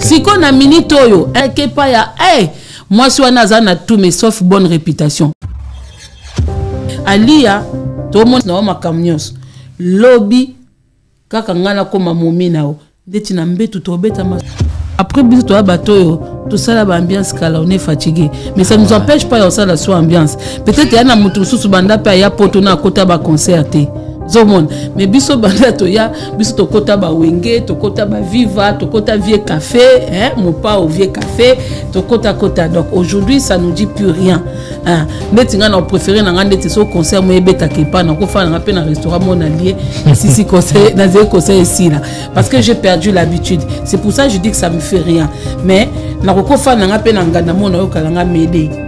Si qu'on a minute oyo eke eh, ya hey, eh, mwasi wana aza tume sauf bonne réputation aliya monde nao makambo nyonso lobi kaka ngana nakóma momi na yo ndeti na mbetu tobetama après biso toya tout oyo tosala ambiance kala on est fatigué mais ça nous empêche pas ya la so ambiance peut-être ya na moto mosusu banda mpe poto na akota baconcert concerté ozomona me biso banda toya biso tokɔta bawenge viva baviva tokɔta vie café hein, mopa au vie café tokɔtakɔta donc aujourd'hui ça nous dit plus rien ndeti ngai na préféré na ngai ndeti so concert mo ebetaka epa nakofana nanga mpe na restaurant mo nalie esisi nazeli conseil esila parce que j'ai perdu l'habitude c'est pour ça je dis que ça me fait rien mais nakokofana nanga mpe na nganda mo nayokalanga mede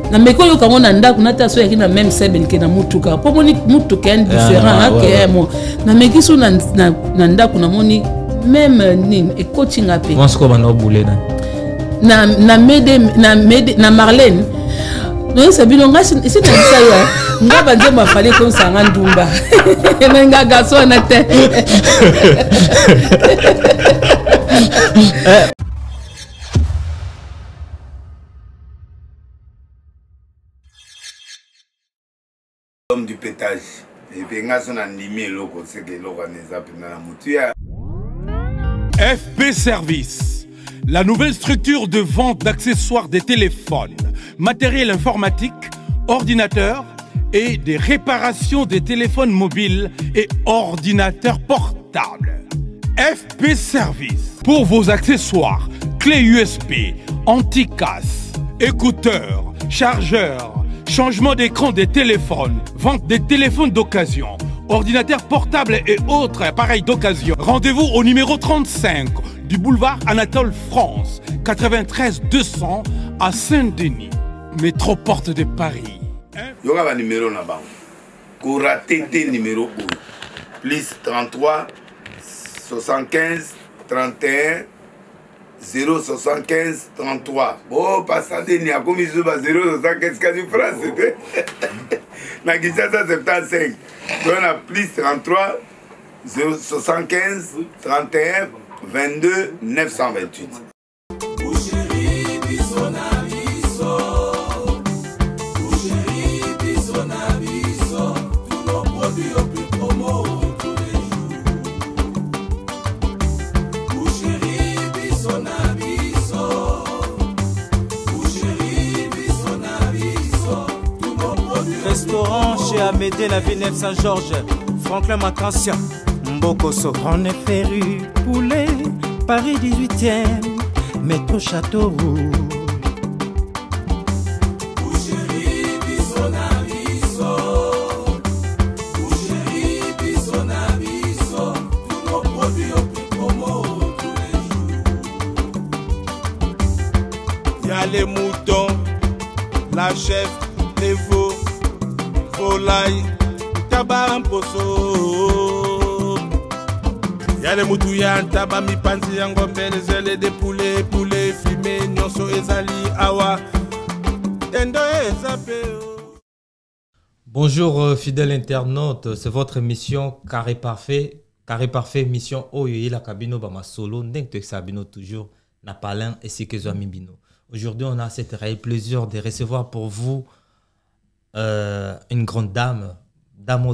na mbeka oyoka ngo na ndako nata so yaki na meme sebelike na motuka mpo moni motuka ya indifférent ah, ake mo nameki so na ndako namoni meme euh, nini ekotinga mpe na, na, mede, na, mede, na marlene noyesa bino nga esi nabisa yo nga banzembo afali kosanga ndumba me nga garso wana te FP Service, la nouvelle structure de vente d'accessoires des téléphones, matériel informatique, ordinateur et des réparations des téléphones mobiles et ordinateurs portables. FP Service, pour vos accessoires, clés USB, anti-casse, écouteurs, chargeurs, Changement d'écran des téléphones, vente des téléphones d'occasion, ordinateurs portables et autres appareils d'occasion. Rendez-vous au numéro 35 du boulevard Anatole France, 93 200 à Saint-Denis, métro Porte de Paris. Il y aura un numéro là-bas. numéro Plus 33 75 31 075 33 bo pasa ndeni akomi biso ba 075 kasi france te oh. na kinshasa 75 to na plus 33 075 31 22 928 J'ai à m'aider la ville de Saint-Georges, Franklin Macancian, Boko On est férus poulet, Paris 18e, Métro au château rouge. Bouger, bisson à bisson, bouger, à Tous nos produits au plus promo tous les jours. Y les moutons, la chef. Bonjour euh, fidèle internaute, c'est votre émission Carré Parfait, Carré Parfait, mission Oui la Kabino Bama Solo, Ndengte Sabino toujours, Napalin et Sikezo Mibino. Aujourd'hui, on a cette réelle plaisir de recevoir pour vous euh, une grande dame, Dame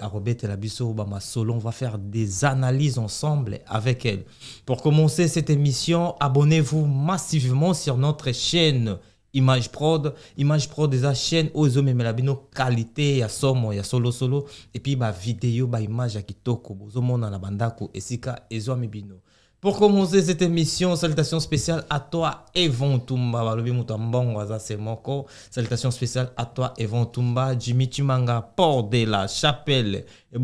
à Robert Obama Solo. On va faire des analyses ensemble avec elle. Pour commencer cette émission, abonnez-vous massivement sur notre chaîne Image Prod. Image Prod est la chaîne Ozomi Melabino qualité ya somo a solo solo. Et puis, bah, vidéo, bah, image ya kitoko. Bozo mona na bandako. Esika, ezo amibino. Pour commencer cette émission, salutations spéciales à toi, Evon Tumba. Salutations spéciales à toi, Evon Tumba. Jimmy Chimanga, Port de la Chapelle. Et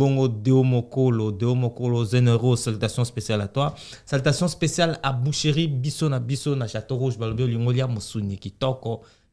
Zenero. Salutations spéciales à toi. Salutations spéciales à Boucherie, Bissona, Bissona, Château Rouge, Limolia,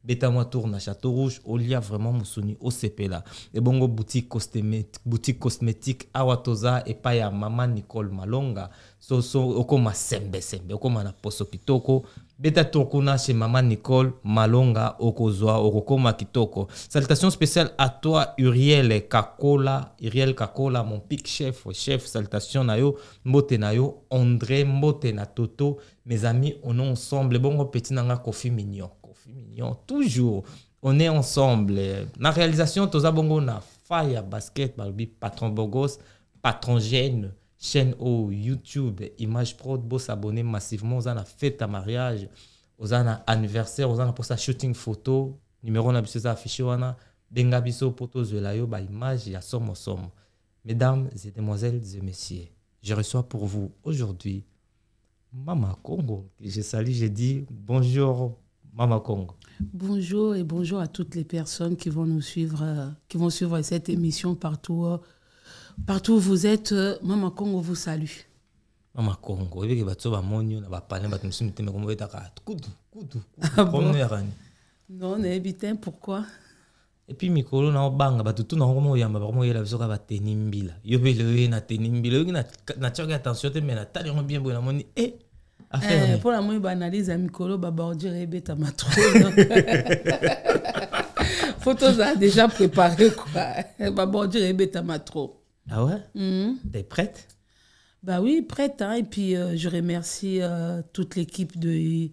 Béta tourne à Château Rouge, Olia vraiment Moussoni, OCP là. Et bongo boutique cosmétique, boutique cosmétique, Awatoza, et paya maman Nicole Malonga. So, so, okoma sembe sembe, okoma na poso kitoko. Beta tokuna chez maman Nicole Malonga, okozoa, okoma kitoko. Salutation spéciales à toi, Uriel Kakola, Uriel Kakola, mon pic chef, chef, salutation na yo, mbote na yo, André, mbote na Toto, mes amis, on est ensemble, bongo petit nanga kofi mignon mignon. Toujours, on est ensemble. La réalisation, Toza Bongo na Fire basket, Barbie, patron Bogos, patron Gêne, chaîne au YouTube, Image Pro, beau s'abonner massivement. On a fête à mariage, on a anniversaire, on a pour sa shooting photo. Numéro, n'a bah, a affiché, on a benga biso poto zela yo ba image somme, Mesdames et demoiselles et messieurs, je reçois pour vous aujourd'hui Mama Congo. Je salue, j'ai dit bonjour, Mama Congo. Bonjour et bonjour à toutes les personnes qui vont nous suivre, euh, qui vont suivre cette émission partout, euh, partout où vous êtes. Euh, Mama Congo vous salue. Mama Congo, vous ah Non, on pourquoi mikolo vous Non, visoka pourquoi Et yo on na na na attention te bien eh! Eh, pour la moi analyse à mikolo babordure Beta tro photos a déjà préparé quoi babordure Beta tro ah ouais mm -hmm. t'es prête bah oui prête hein. et puis euh, je remercie euh, toute l'équipe de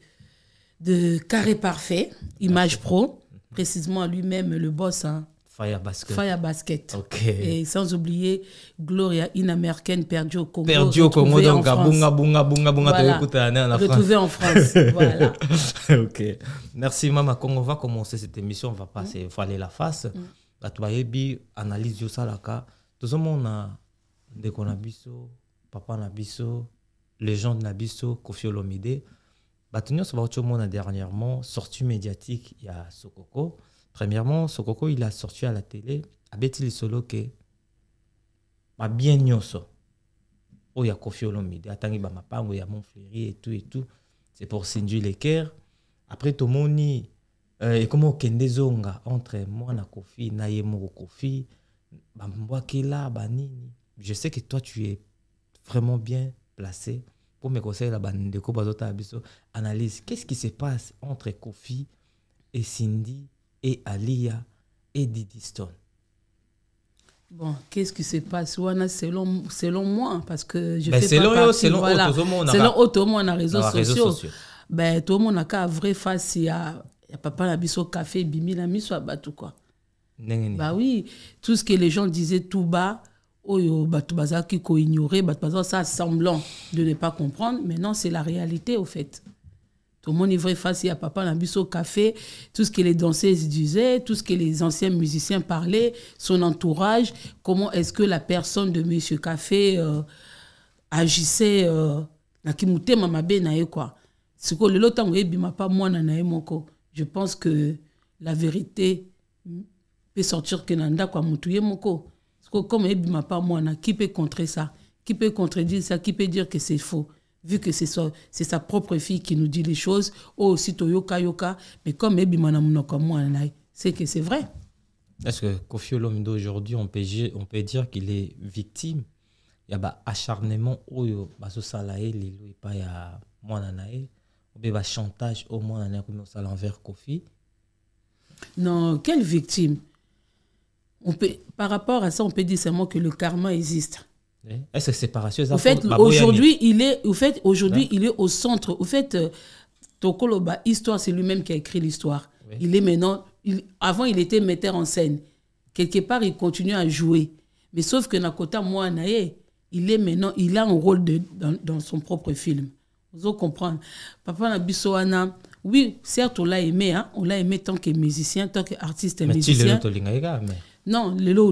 de Carré Parfait Image Pro précisément lui-même le boss hein, Fire Basket. Fire Basket. Et sans oublier Gloria, une américaine perdue au Congo. Perdue au Congo, donc à Bunga, Bunga, Bunga, Bunga, voilà. Retrouvée en France. voilà. ok. Merci, Mama Congo. On va commencer cette émission, on va passer, il mm. fallait la face. Mm. Bato analyse yosalaka. Tozomona ndeko a biso, papa na les légende na biso, Kofi Olomide. Bato va bauti monde dernièrement, sortie médiatique a Sokoko. Premièrement, Sokoko, il a sorti à la télé, abeti solo que ma bien nyoso. Oh, ya Kofi Olomide, atangi ba mapango ya Montfleury et tout et tout. C'est pour Sinju Leker. Après Tomoni euh, et comment Kende Zonga entre moi na Kofi, na Yemoko Kofi, ba mbwakela nini. Je sais que toi tu es vraiment bien placé pour mes conseils là-bas, Ndeko Bazota Abiso, analyse qu'est-ce qui se passe entre Kofi et Cindy et Alia et Didiston. Bon, qu'est-ce qui se passe Wana selon selon moi parce que je ben fais selon pas partie, selon voilà, on a selon on a réseaux sociaux. ben tout le monde a qu'à vrai face il y a papa la biso café bimi n'y a pas quoi. Bah oui, tout ce que les gens disaient tout bas oyo bato bazalaki koignorer bato ça semblant de ne pas comprendre mais non c'est la réalité au fait il vrai face à papa bus café tout ce que les danseuses disaient tout ce que les anciens musiciens parlaient son entourage comment est-ce que la personne de monsieur café euh, agissait euh, je pense que la vérité peut sortir que nanda quoi ya mon co moko comme eh qui peut contrer ça qui peut contredire ça qui peut dire que c'est faux vu que c'est sa, sa propre fille qui nous dit les choses aussitôt oh, yoka yoka mais comme ebimana c'est que c'est vrai est-ce que Kofi Olomide aujourd'hui on peut, dire qu'il est victime il y a bah acharnement oyo oh, bazosala lilo lelo pas ya mwana na ye obe chantage au mwana na ye l'envers envers Kofi non quelle victime on peut, par rapport à ça on peut dire seulement que le karma existe est-ce eh, que c'est fait, aujourd'hui, il est, au fait, aujourd'hui, hein? il est au centre. Au fait, euh, Tokoloba, histoire, c'est lui-même qui a écrit l'histoire. Il est maintenant, avant, il était metteur en scène. Quelque part, il continue à jouer. Mais sauf que Nakota Moanae, il est maintenant, il a un rôle de, dans, son propre film. Vous comprenez Papa Nabisoana, oui, certes, on l'a aimé, hein. on l'a aimé tant que musicien, tant qu'artiste musicien. Non, le lot,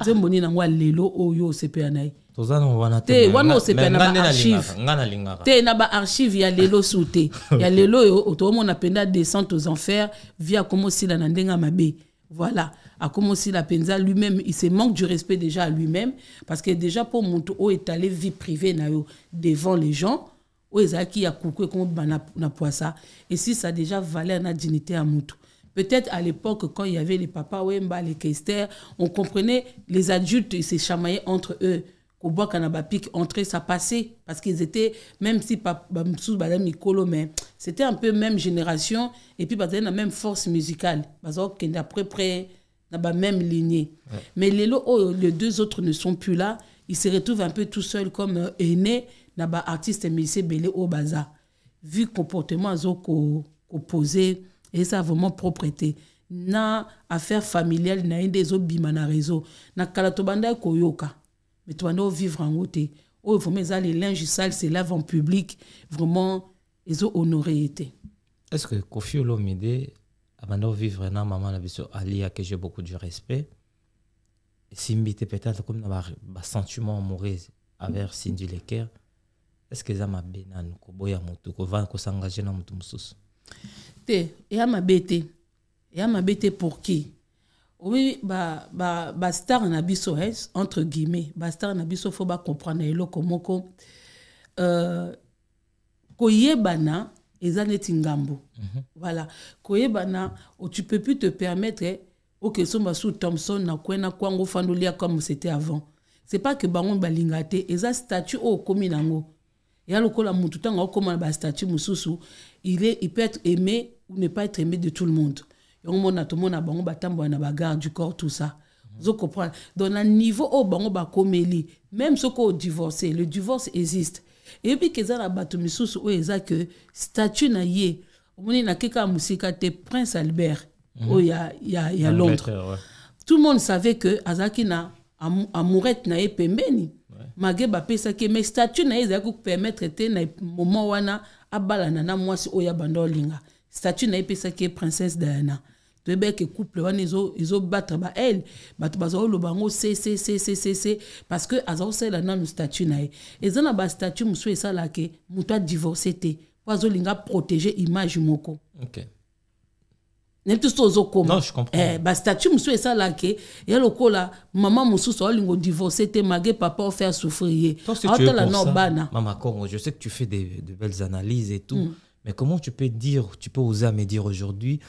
nzemboni ah. nango lelo oyo osepela na ye toza na wana te wana osepela na baarchive te na baarchive ya lelo su te ya lelo oyo toomona mpenza descente aux enfers vie akoma osila na ndenge mabe voilà akomi osila mpenza lui-même il se manque du respect déjà à lui-même parce que déjà mpo moto oyo etale vie privée na yo devant les gens oyo ezalaki ya kuku ekoma na poisa et si ça déjà valeur na dignité ya moto Peut-être à l'époque, quand il y avait les papas Wemba, les Kester, on comprenait, les adultes, ils se chamaillaient entre eux. Au bois pique entrer, ça passait. Parce qu'ils étaient, même si pas Madame c'était un peu même génération. Et puis, ils la même force musicale. Parce qu'ils d'après près, la même lignée. Mais les, oh, les deux autres ne sont plus là. Ils se retrouvent un peu tout seuls comme euh, aînés, artiste et musicien Belé bazar Vu comportement, ils ont opposé et ça vraiment propreté na affaire familiale na ye des autres na réseau na kala banda koyoka mais ando vivre en route oh vraiment eza les linge sale se lave en public vraiment ezohonore ye est ce que kofi olomide de vivre, na mama na biso que j'ai beaucoup de respect simbité peut-être comme na sentiment amoureux envers Cindy leker est ce que bien à nous koboya motu kovanda s'engager na motu mosusu et à ma bête te eya ma bête pour qui oyebi bastar ba, ba, ba na biso hein, entre guillemets bastar na biso fo bacomprendre eloko moko euh, koyebana eza neti ngambo mhm. voilà koyebana oh, tu peux plus te permettre hein, oh, que son somba sous thompson na kwena kwango fanda comme c'était avant c'est pas que bango balinga te eza statut au oh, okomi nango ya lokola mutu tanga okoma na statue mususu il, est, il peut être aimé ou ne pas être aimé de tout le monde yango mona mona bango batambwa na bagarde du corps tout ça ozokomprendre dans na niveau oyo bango komeli même soko divorcé le divorce existe eyebi ke eza la bato misusu o eza que statue na ye omoni na kaka mosika te prince albert mhm. o ya, ya, ya londres tout le monde savait que azakina na amourette na ye pembeni malgré que mes statuts na ye ezalaki permettre te na moment wana abalana na mwasi Oya abanda olinga statut na ye epesaki princesse diana toyebi que couple wana ezobatra ba c c c c c c parce que aza la nanu statut na ye eza na bastatut mosusu esalaka moto adivorce te mpo azolinga protéger image moko okay nayebi non je comprends eh, bastatut le esalaka là maman mama ça l'ingo divorcé te mage papa faire souffrir ye aotala na obana mama congo je sais que tu fais des de belles analyses et tout mm. mais comment tu peux dire tu peux oser me dire aujourd'hui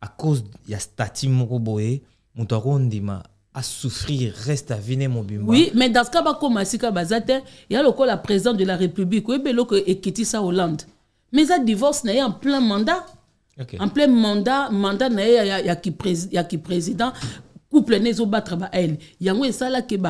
à cause ya statut moko boye moto akondima à souffrir reste à venir mon bimba. Oui, mais dans ce cas, comme Masika Bazate, il y a le la président de la République, ou ben le Ekiti Hollande. Mais ça divorce n'est en plein mandat. Okay. En plein mandat, mandat na ya, ya, ki, prez, ya qui président, couple na là que yango e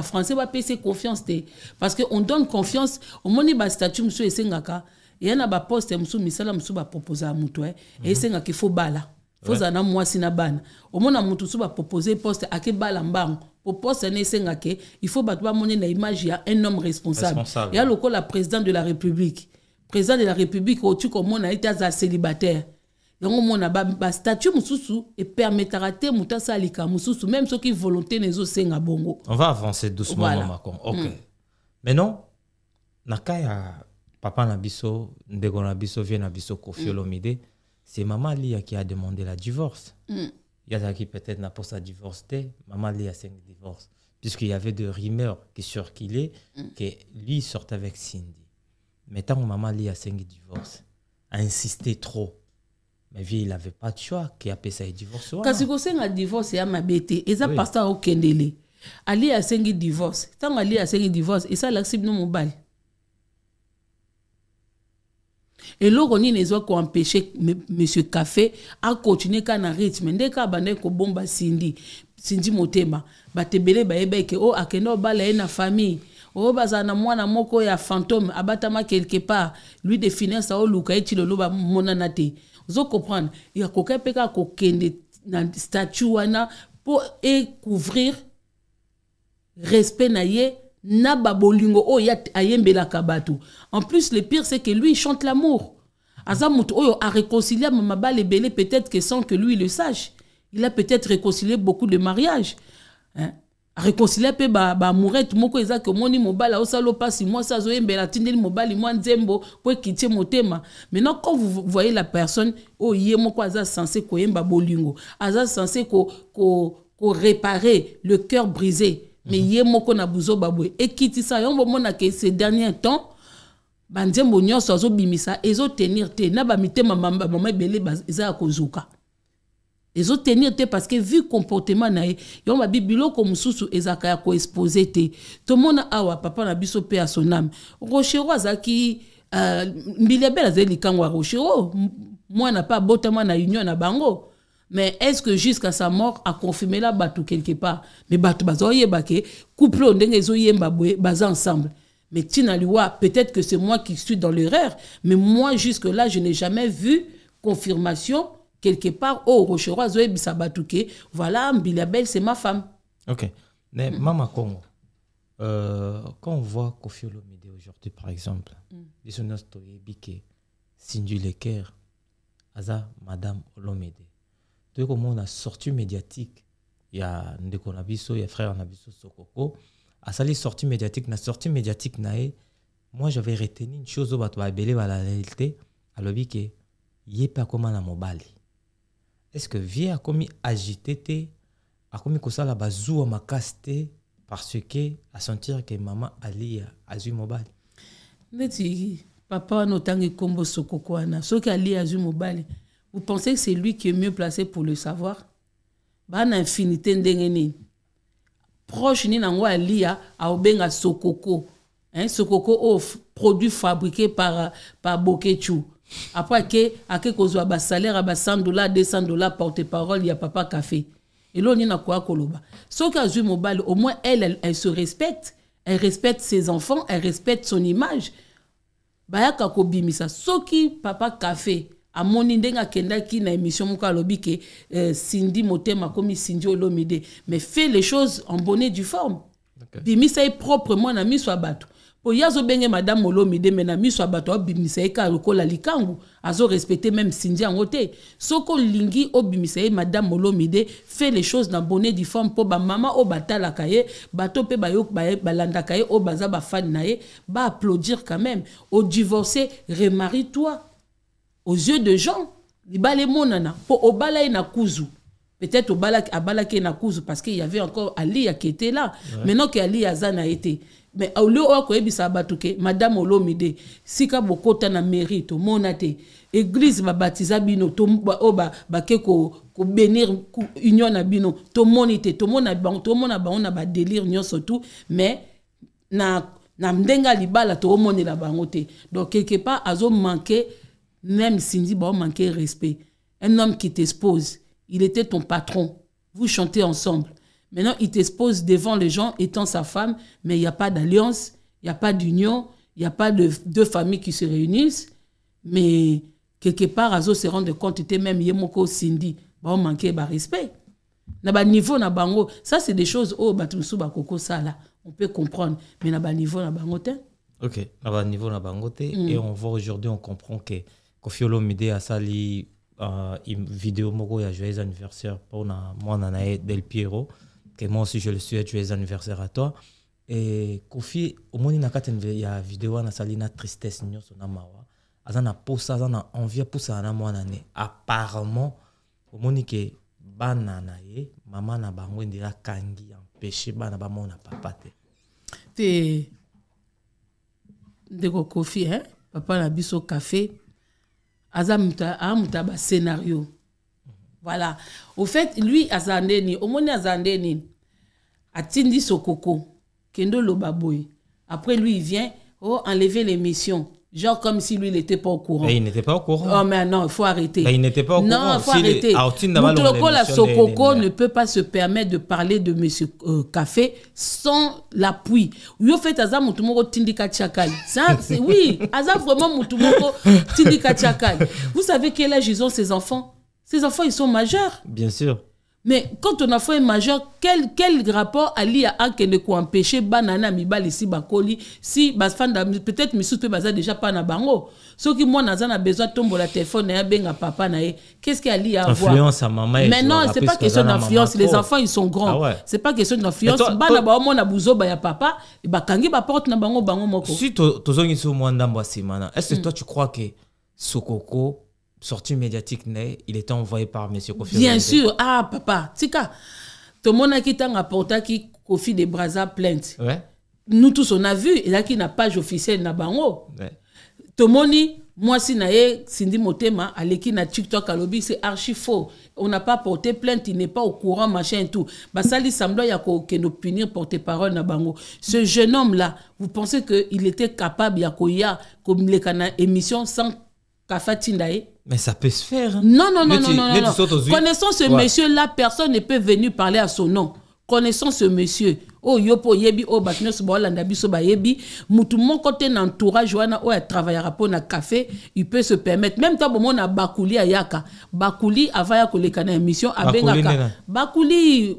français va se confiance te parce que on donne confiance au ba statut Monsieur esengaka ya na baposte monsieur misala mosusu baproposaka moto eh. mhm. e esengaka faut bala fozala na moi sina bana omona moto ba proposer poste akebala mbango po poste na esengaka ifaut ba bamoni na image ya un homme responsable eya la président de la république président de la république au tu omona ete azala célibataire donc mon omona bastatue mosusu e et te moto lika mosusu même soki volonté na senga bongo on va avancer doucement voilà. Macron ok mm. maintenant nakaya papa na biso ndeko na biso vie na biso kofi mm. c'est maman lia qui a demandé la divorce mm. Il y a qui peut-être n'a pas sa divorce maman mama lia sengi divorce puisqu'il y avait des rumeurs qui circulaient mm. que lui sortait avec Cindy mais tant maman lia sengi divorce a insisté trop mais vie il avait pas de choix qui a payé divorce wana kasi un divorce a Et ça, te eza oui. aucun délai ali asengi divorce tant ali asengi divorce et ça esalakisi mobile et eloko nini ezwa koampeshe monsieur café akontinue continuer na rythme nde ka abandaki kobomba sindi sindi motema bato ebele bayeba eke o oh, akende obala ye na famille oyo oh, bazala na mwana moko ya fantôme abatamaki quelque part lui de finance aoluka ye ti loloba monana te vous ya il a kaka kokende na statut wana mpo ekouvrir respect na babolingo na oh, ya ayembe la kabatu en plus le pire c'est que lui il chante l'amour oh, a réconcilié oyo aréconcilie les belé peut-être que sans que lui le sache il a peut-être réconcilié beaucoup de mariages hein? réconcilier ba mourette moko eza ke omoni mobali aosala opasi mwasi azoyembela atindeli mobali mwa nzembo mpo ekitie motema maintenant quand vous voyez la personne o ye moko aza censé koyemba bolingo aza censé ko ko, ko le cœur brisé mais yé moko na ça boye ekitisa yango bomonaka ces dernier temps banzembo nyonso azobimisa tenir te na bamitema mama ebele eza ya kozuka ont te parce que vu comportement na dit yango babi biloko mosusu ezalaka ya tout monde tomona awa papa na biso à son âme. rochero azalaki uh, mbilebele azali likango ya rochero mwana pas abotama na union na bango mais est-ce que jusqu'à sa mort a confirmé la bateau quelque part mais bato bazoyeba ke couple oyo ndenge ensemble mais ntina liwa peut-être que c'est moi qui suis dans l'erreur mais moi jusque là je n'ai jamais vu confirmation quelque part oh rochero azoyebisa bisabatouke voilà mbila belle c'est ma femme ok mais mm. mama congo euh, quand on voit Kofi Olomide aujourd'hui par exemple disons mm. nyonso toyebi ke leker aza madame olomide on a sorti médiatique il y a ndeko il y a frère Nabiso Sokoko sokoko sali sortie médiatique na sortie médiatique na e. moi j'avais retenu une chose oyo bato réalité à te que yé est pas akóma na mobali est-ce que vie a commis agité a commis que ça la bazou ma casté parce que à sentir que maman ali azu mobile neti papa wana otanga ekombo sokoko wana soki ali azu mobile, vous pensez que c'est lui qui est mieux placé pour le savoir bana infinité ndenge nini proche nini nango alia aobenga sokoko hein, sokoko off produit fabriqué par, par Bokechou après ake ake kozwa un salaire à 100 dollars 200 dollars porte parole il y a papa café eloo nini akoya koloba a azwi mobile au moins elle, elle se respecte elle respecte ses enfants elle respecte son image bayaka kobimisa soki papa café amoni kenda qui na émission moko kalobi que euh, Cindy sindi motema akomi Cindy olomide mais fait les choses en bonne et due forme okay. bimisa ye proprement na miso soit mpo yazo bengé madame olomide me na miso ya ka lokola likangu respecter même sindi yango te soki lingi obimisa ye madame olomide fait les choses na bonnet du forme mpo bamama mama batalaka ye bato baye, balanda kaye, oyo baza bafani na ba applaudir quand même divorcé remarie toi aux yeux de gens libala monana. Po obala ye na kuzu peut-être obala abala ke na parce qu'il y avait encore ali était là maintenant que ali Zana a été mais au que madame olomide sika bokota na mairie vous monate église baptiser bino oh, ko union na bino mona tomona bango ba délire nyo tu mais na, na libala libala bango te donc quelque part manqué, même sindi respect un homme qui t'expose il était ton patron vous chantez ensemble Maintenant, il t'expose devant les gens étant sa femme, mais il n'y a pas d'alliance, il n'y a pas d'union, il n'y a pas de deux familles qui se réunissent. Mais quelque part, Azo se rend compte, tu même Yemoko Cindy, bah, on manquait bah, respect. Na ba niveau na bango, ça c'est des choses, oh, ba bah, ça on peut comprendre, mais na ba niveau na bango te. Ok, na ba niveau na bango te, mm. et on voit aujourd'hui, on comprend que Kofi a sali euh, vidéo a ya joyeux anniversaire pour na mon na Del Piero que moi aussi je le souhaite, joyeux anniversaire à toi. Et Kofi, au moins il y a une vidéo na salina tristesse nyonso na mawa. Aza na posa, aza na envie posa na mwana ne. Apparemment, au moins que bana na ye, maman na de la kangi empêcher bana ba mona papa te. Te ndeko Kofi hein, papa na biso café. azam muta, a muta ba scénario voilà au fait lui Azandeni, au omoni Azandeni, a Tindi sokoko Kendo Lobaboui, après lui il vient oh, enlever l'émission Genre comme si lui, il n'était pas au courant. Mais il n'était pas au courant. Oh, mais non, il faut arrêter. il n'était pas au courant. Non, il faut arrêter. Moutloko la Sokoko ne peut pas se permettre de parler de M. Euh, Café sans l'appui. Oui, au fait Aza mutumoko Tindi Kachakai. Ça, c'est oui. Aza vraiment mutumoko Tindika Katchakai. Vous savez quel âge ils ont ces enfants ces enfants, ils sont majeurs. Bien sûr. Mais quand ton enfant est majeur, quel, quel rapport a a un qui ne quoi empêcher banana mibal ici bakoli si basfanda peut-être misu peut baza déjà pas na bango. Ce qui moi nazana besoin tomber la téléphone et benga papa na Qu'est-ce qu'Ali a à voir Influence à maman. Mais non, c'est pas question d'influence, les enfants ils sont grands. Ah ouais. C'est pas question d'influence. Bana ba mon abuzo ba ya papa et bakangi ba porte na bango bango moko. Si tozongi so de mbasimana, est-ce que mm. toi tu crois que Sokoko sortie médiatique naît, il était envoyé par M. Kofi Bien sûr, ah papa, tika, tout le monde qui apporté Kofi de Braza plainte. Ouais. Nous tous on a vu, il a qui page officielle na bango. Ouais. Tout le monde mwasi Cindy Motema, motema na tiktok c'est archi faux on n'a pas porté plainte il n'est pas au courant machin et tout basali semblant ya kokende punir porte parole na bango ce jeune homme là vous pensez que il était capable ya koya comme les émission sans mais ça peut se faire. Hein. Non, non, non, non, non, non. Connaissant ce monsieur-là, personne ne peut venir parler à son nom. Connaissant ce monsieur. Oh, yopo yebi, oh, batne so bolanda biso ba yebi. Moutou mon côté n'entourage, wana, oh, elle travaillera pour un café, il peut se permettre. Même quand on a Bakouli à Yaka, Bakouli avaya Yako le kana émission, à Bengaka. Bakouli,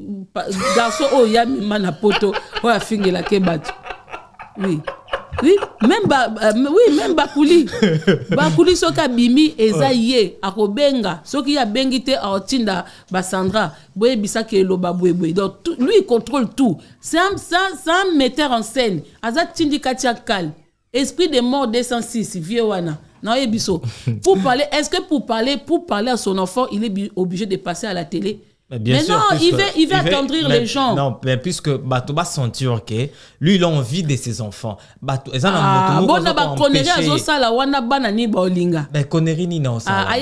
garçon, oh, yami, manapoto, oh, a la Oui oui même ba, euh, oui même bakuli bakuli soki abimi eza ye akobenga soki ye abengi te aotinda basandra boyebisaki eloba donc lui il contrôle tout Sans Sam Sam metteur en scène aza tindi esprit de mort 206 vieux wana Non, so pour parler est ce que pour parler pour parler à son enfant il est obligé de passer à la télé mais, non, il veut, il attendrir les gens. Non, mais puisque Batouba sentit lui, il a envie de ses enfants. Batou, en ont ah, bon, wana Mais connerie ni non, ça. Ah,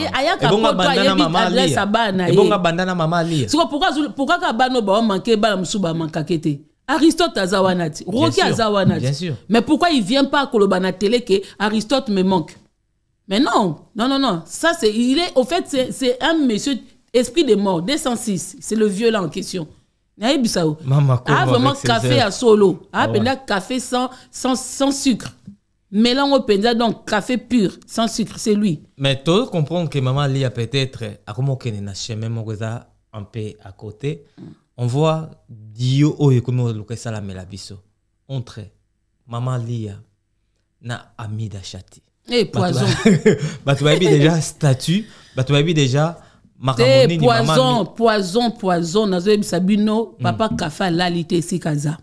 bon, Et bon, bandana maman ali. pourquoi, pourquoi ka ba manquer, ba Aristote Azawanati, Il Azawanati. Bien sûr. Mais pourquoi il vient pas à Kolobana télé que Aristote me manque? Mais non, non, non, non. Ça, c'est, il est, au fait, c'est un monsieur Esprit de mort, 206, c'est le violent en question. Oh. Mama ah, vraiment café à solo. Ah, ben ah, là, café sans, sans, sans sucre. Mélange au pénis donc café pur, sans sucre, c'est lui. Mais tu comprends que maman Lia euh, peut-être, euh, à comment qu'elle jamais chez même un peu à côté, on voit Dio, oh, et comment on ça la melabiso. Entre maman Lia, euh, na ami d'achati. Et poison. Bah, tu déjà statut, bah, tu déjà. Bah, te poison poison poison nazoyebisa Sabino mm. papa kafe l'a te ici, aza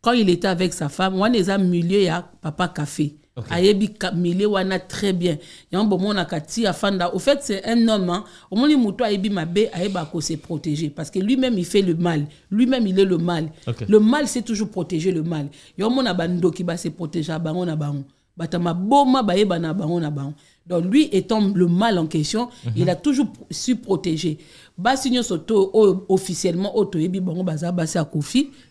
quand il était avec sa femme wana eza milieu ya papa kafe okay. ayebi ka, milieu wana très bien yango bomonaka ti afanda au fait c'est un homme hein? omoni moto ayebi mabe ayeba se protéger parce que lui-même il fait le mal lui-même il est le mal okay. le mal c'est toujours protéger le mal yango omona ba se protéger on na bango boma maboma bayeba na bango na bango donc lui étant le mal en question, il mhm. a toujours su protéger. Bassigno Soto officiellement auto ebi baza à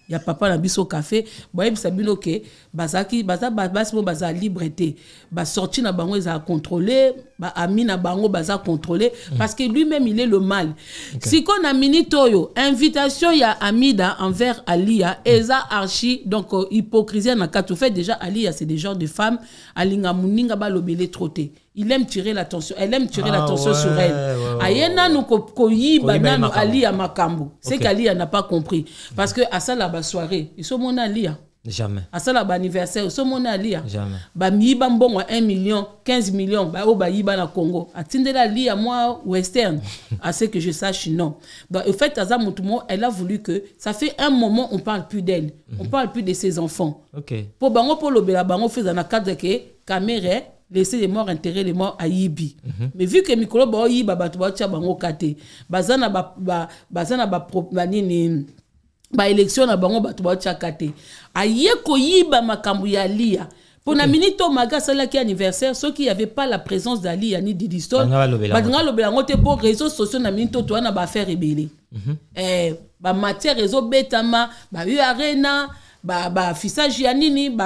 y a papa na biso café boye bino ke bazaki baza basi mo baza liberté ba sorti na bango ba contrôle baami na bango baza contrôler parce que lui-même il est le mal si qu'on a minito yo invitation ya amida envers alia eza archi donc uh, hypocrisie na tout fait déjà alia c'est des genres de femme alinga muninga ba trop te il aime tirer l'attention elle aime tirer ah l'attention sur elle ouais, nous aye nanu koyiba nanu alia makambo c'est okay. qu'alia n'a pas compris parce que à ça ils soirée mon allié jamais à ils bah, anniversaire mon allié jamais ils bambou à 1 million 15 millions baoyo oh, bayiba na congo la à moi, western à ce que je sache non Bah, au fait aza elle a voulu que ça fait un moment on parle plus d'elle on mhm. parle plus de ses enfants Ok. Pour bango pour olobela bango fait un cadre que caméra laisser les morts enterrer les morts à Yibi. Mhm. mais vu que mikolo bah, oh, bah, bango ba, ba, élection na bango bato batiaka tchakate aye yiba makambu ya lia pour okay. minute magasin là qui anniversaire soki qui avait pas la présence d'Ali ni didiston balinga alobela yango te pour réseau sociaux na minute oyo toa na mhm. eh, matière réseau betama ba u arena giannini ya nini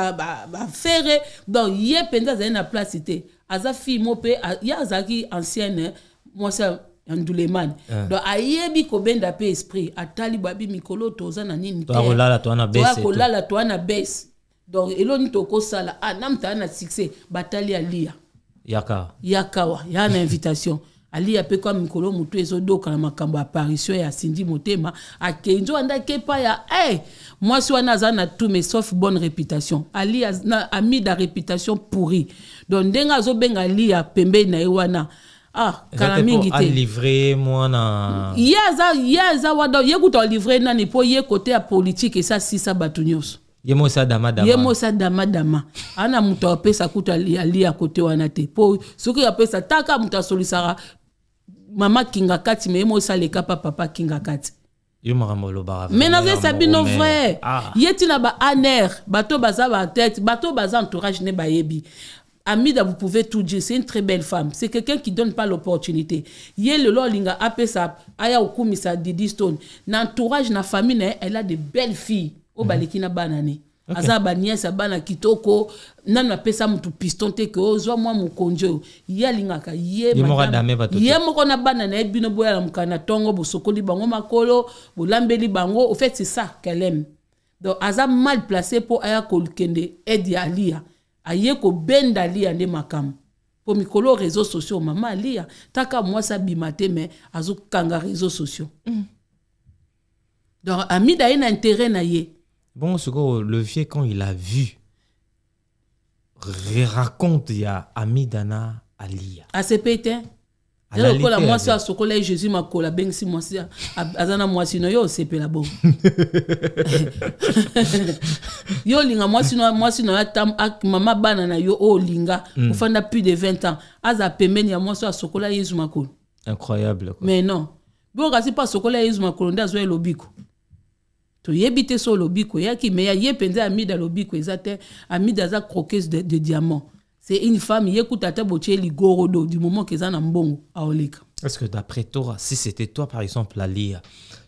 faire donc y est pendant na place te aza fille mo mpe ye ancienne ancienne eh, mwasi Nduleman. Yeah. yebi ko benda pe esprit atali babi mikolo toza na nini te. Tokolala to na baisse. Tokolala to na baisse. Donc eloni tokosala ah ta na succès batali alia. Yaka. Yaka wa, ya na invitation. alia pe kua mikolo motu ezodoka na makambo ya apparition ya Cindy motema akei anda andaki ya hey, eh, moi si wana za na tume sauf bonne réputation ali ami da réputation pourri donc ndenge azobenga lia pembe na ewana ah kana mingi te alivre mwana ye aza ye aza wada ye kuta olivre nani mpo ye kote ya dama. esasilisa bato dama ye mo dama damadama ye sa damadama ana muta apesa kuta alia kote wana te soki soki pesa taka moto solisara. mama kinga kati me ye mo pa papa kinga kati yo makambo olobaka me nazesa bino vrai ah. na ba baaner bato baza tête, bato baza entourage ne bayebi Amida, vous pouvez tout dire, c'est une très belle femme. C'est quelqu'un qui ne donne pas l'opportunité. Yel Lolinga, sa, Aya ukumisa Didi Stone. N'entourage, n'a famille, elle a de belles filles. Au mhm. n'a Banane. aza baniese abana kitoko na pesa motu piston te ke ozwa mwa mokonzi oyo ye alingaka ye moko na bana na ye bino boyala mokana na ntongo bosokoli bango makolo bolambeli bango au fait c'est ça qu'elle aime donc aza mal placé pour aya kolkende, Et ya alia aye dali alia nde makambo mpo mikolo réseau sociaux mama lia. taka mwasi mais mais me kangar réseau sociaux mm. donc ami aye na intérêt na ye ce que le vieux quand il a vu raconte ya amida na à se te eza lokola mwasi oyo asokola ye jésus makolo si, mwasi aza azana mwasi no yo la bo yo moi si no tam ak mama maman banana yo linga linga. mm. a plus de 20 ans aza pembeni ya mwasi oyo collège Jésus yezu makolo incroyable quoi. mais non bi c'est pas chocolat ye yezu makolo nde azwa le toyebi te so olobiko eyaki me ya ye mpenza amide alobiko eza te dans un croqueuse de, de diamant c'est une femme yekutata gorodo du moment qu'elle na est-ce que d'après toi si c'était toi par exemple à lire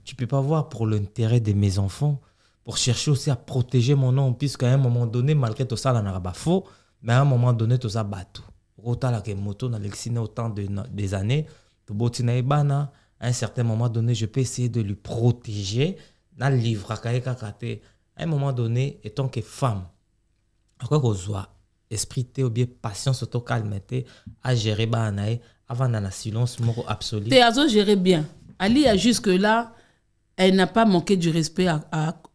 tu peux pas voir pour l'intérêt de mes enfants pour chercher aussi à protéger mon nom puisqu'à un moment donné malgré tout ça là n'a pas faux mais à un moment donné tout ça bateau rotala la moto le lexiné autant de, des années à un certain moment donné je peux essayer de lui protéger le livre à un moment donné étant que femme encore kozwa esprit te ou bien patience auto calme te à gérer ba avant dans la silence moko absolu te azo gérer bien ali a jusque là elle n'a pas manqué du respect à,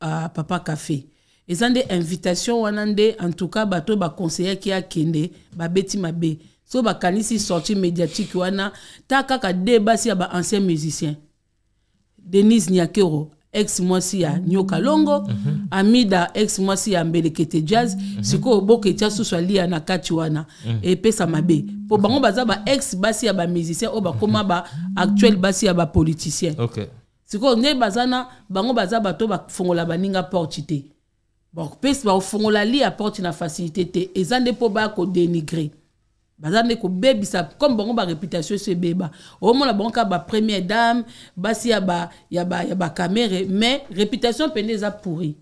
à, papa café des en invitation cas bah, tout bah, qui bato bah beti ma mabe so bah, kanisi sorti médiatique wana t'as kaka de basi un ancien musicien denise nyakero ex mwasi ya nyoka longo mhm. amida ex mwasi ya mbelekete jazz mm -hmm. sikoyo boketia susu alia na kati wana mm -hmm. epesa mabe mpo mhm. bango baza ex basi ya bamusicien oyo bakóma ba actuel basi ya bapoliticien okay. sikoyo nde baza na bango baza bato bafongola baninga porte te bakopesi bakofongola lia porte na facilité te eza nde mpo baya kodénigre ko bébé ça comme bango baréputation eso ebeba la bonka ba première dame basi ya ya ba, ba mais réputation mpende eza pourri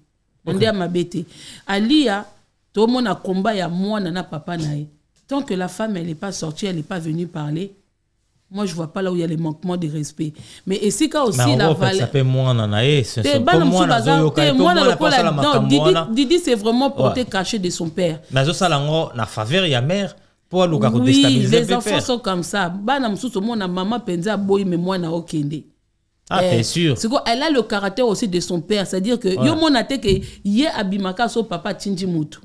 okay. nde ya mabe te aliya tomona combat ya mwana na papa nae tant que la femme elle est pas sortie elle est pas venue parler moi je vois pas là où il y a les manquements de respect mais quand aussi mais la valeur didi c'est vraiment porté caché de son père mais ça yango na faveur ya mère oui, les enfants sont comme ça bana mosusu à boy mais moi na okende ah, eh, sûr. Quoi, elle a le caractère aussi de son père c'est-à-dire que yo mona te que hier abimaka son papa tindi mutu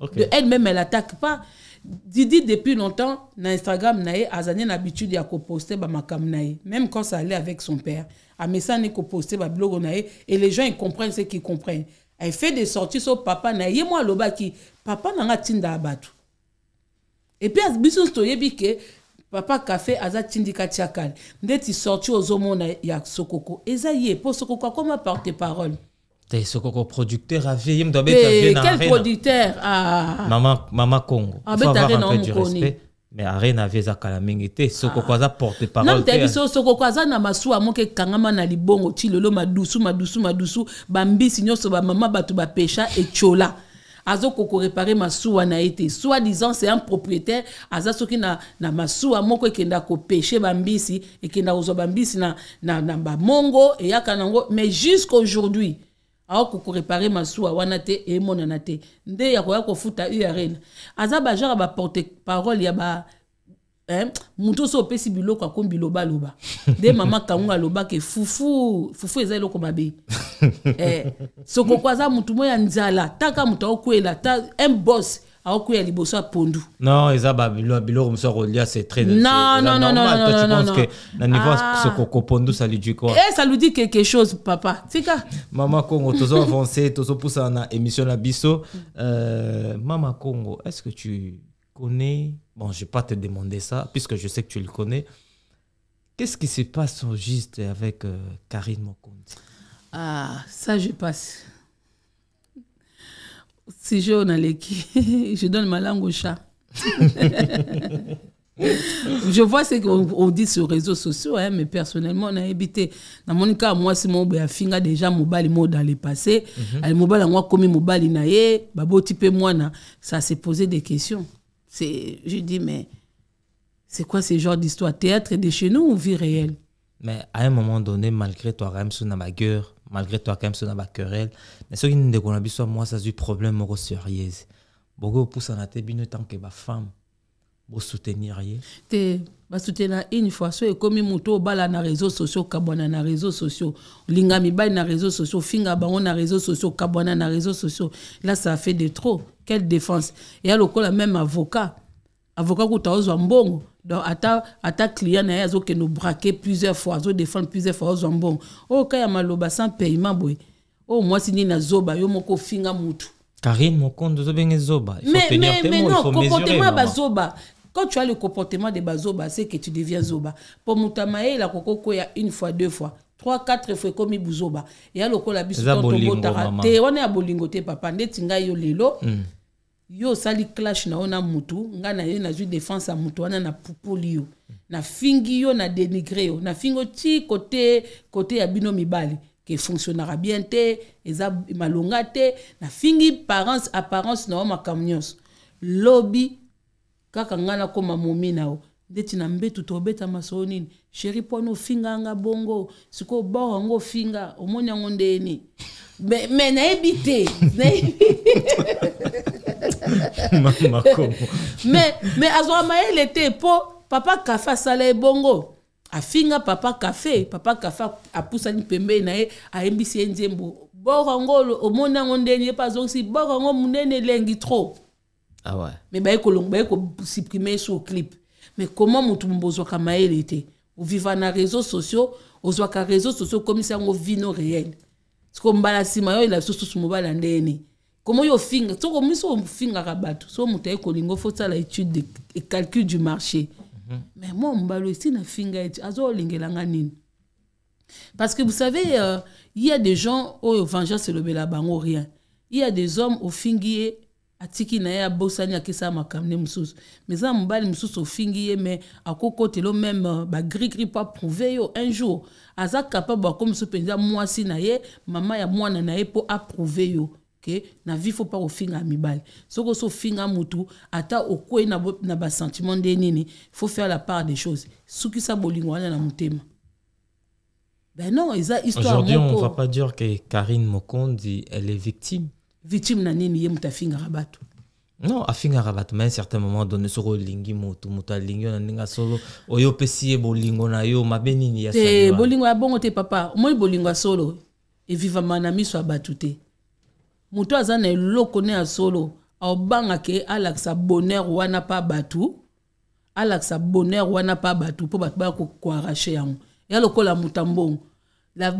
okay. de elle-même elle attaque pas didi depuis longtemps na instagram na ye na habitude ya koposte bamakambo na même quand ça allait avec son père amesani koposte babiloko na ye et les gens ils comprennent ce qu'ils comprennent elle fait des sorties so papa na ye moi loba alobaki papa nanga tinda bato et epuis biso nyonso toyebi ke papa café aza tindi kati ya kala nde sorti ozomona ya sokoko eza ye mpo sokoko akóma porte parole te sokoko producteur avie mdobe ta eh, vie na quel producteur ah. mama, mama congo abeta ah, vie na omokoni eh. mais arena avie eza kala mingi te sokoko ah. aza porte parole te biso hein. sokoko aza na masuwa moke kangama na libongo ti lelo madusu madusu madusu bambisi nyonso ba bato et chola azo koko réparer masuwa na été soit disant c'est un propriétaire aza soki na na masuwa moko ekenda pêcher bambisi ekenda ozo bambisi na na, na et yaka nango mais jusqu'aujourd'hui aokoko réparer masuwa wana te mona te nde ya koya kofuta urn aza ba porte parole ya ba eh, moto bilo opesi loba akombi mama kango ke fufu fufu eza loko mabe eh, sokoko aza ta nzala taka muta la, ta un boss a pondu. non eza roli rolia c'est très non non non non non non non non non non non non pondu non non non non eh non non non quelque chose papa tika mama Congo tozo non tozo non na non non non euh, mama Congo est-ce que tu connais, bon, je ne vais pas te demander ça, puisque je sais que tu le connais. Qu'est-ce qui se passe au juste avec euh, Karine Mokondi Ah, ça, je passe. Si je je donne ma langue au chat. je vois ce qu'on dit sur les réseaux sociaux, hein, mais personnellement, on a évité. Dans mon cas, moi, c'est mon finga déjà mobile mot dans le passé, mhm. mobile moi comme mobile naie, babo type moi ça s'est posé des questions. C'est, je dis, mais c'est quoi ce genre d'histoire Théâtre et de chez nous ou vie réelle Mais à un moment donné, malgré toi, quand même, sous ma gueule, malgré toi, quand même, sous ma querelle, mais ce qui nous déconnaissent, moi, ça a eu problème au sérieux. Beaucoup poussent en tant que ma femme, pour soutenir là une fois so au moto à na réseau sociaux kabona na réseau sociaux lingami ba na réseau sociaux finga bango na réseau sociaux kabona na réseau sociaux là ça fait de trop quelle défense eya a même avocat avocat kuta ozwa mbongo donc ata ata client na qui nous braquer plusieurs fois défendre plusieurs fois zo mbongo o oh, ka ya maloba sans paiement oh, si ni na zo zoba yo moko fina mutu. karine mokondo ozobenge zoba mais, mais, mais non comportement zo Zoba. Quand tu as le comportement de Bazoba, c'est que tu deviens Zoba. Pour Moutamae, la Koko, il y a une fois, deux fois. trois quatre fois ekomi buzoba eya lokola biso tobotaka te est à bolingo te papa ndeti ngai yo lelo mm. yo osali clash na yo na mutu ngai na ye nazwi défense ya mutu na popoli yo Na fingi yo na dénigrer yo Na yo ti kote kote ya bino bali. ke fonctionnera bien te eza malonga te fingi parence apparence na yo makambo Lobby." lobi kaka ngai koma muminao. o nde mbetu tobeta masolo nini sheri mpo ofinga bongo sikoyo bor finga, ofinga omoni yango ndeni me nayebi te me azwaka mayele te papa papa kafe asala ebongo afinga papa kafe papa kafa apusani pembeni na ye ayembisi ye nzembo bor yango omoni yango ndeni ye mpe azongisi bor munene elengi trop ah ouais mais baye kolongo baye kosupprime so clip mais comment motu été mayele te dans les réseaux sociaux ozwaka réseaux sociaux okomisa yango vino réel soko mbala nsima yo oyela biso e. comment yo nde tout comme ils sont soko miso ofingaka bato so moto aye faut ça l'étude et calcul du marché mhm. mais moi on mo mbala esi finga ete azoolingelanga nini parce que vous savez euh, il y a des gens au oh, vengeance elobela bango rien il y a des hommes au fingier, atiki na ye abosani akesa makambo nde mosusu mais eza mobali mosusu ofingi ye me akokotela meme euh, gri mpo aprouve yo un jour aza capable akomiso mpenza mwasi na ye mama ya mwana na ye mpo aprouve yo okay? na vi fo mpa mibali soki so finga mutu ata okwe na, na sentiment de nini faut faire la part des choses sukisa bolingo wana na mutema. ben non eza histoire aujourd'hui on va pas dire que karine mokondi elle est victime victime na nini ye moto afingaka bato non afingaka bato mais certain moment donné soki olingi motu moto alingi na ndenge solo oyo opesi ye bolingo na yo mabe nini te bolingo ya bongo te papa omoni bolingo solo evivama na manami so bato te moto aza na eloko ne ya solo aobangaka alakisa bonheur wana mpa bato alakisa bonheur wana mpa bato mpo bato baya yango ya lokola moto ya mbongo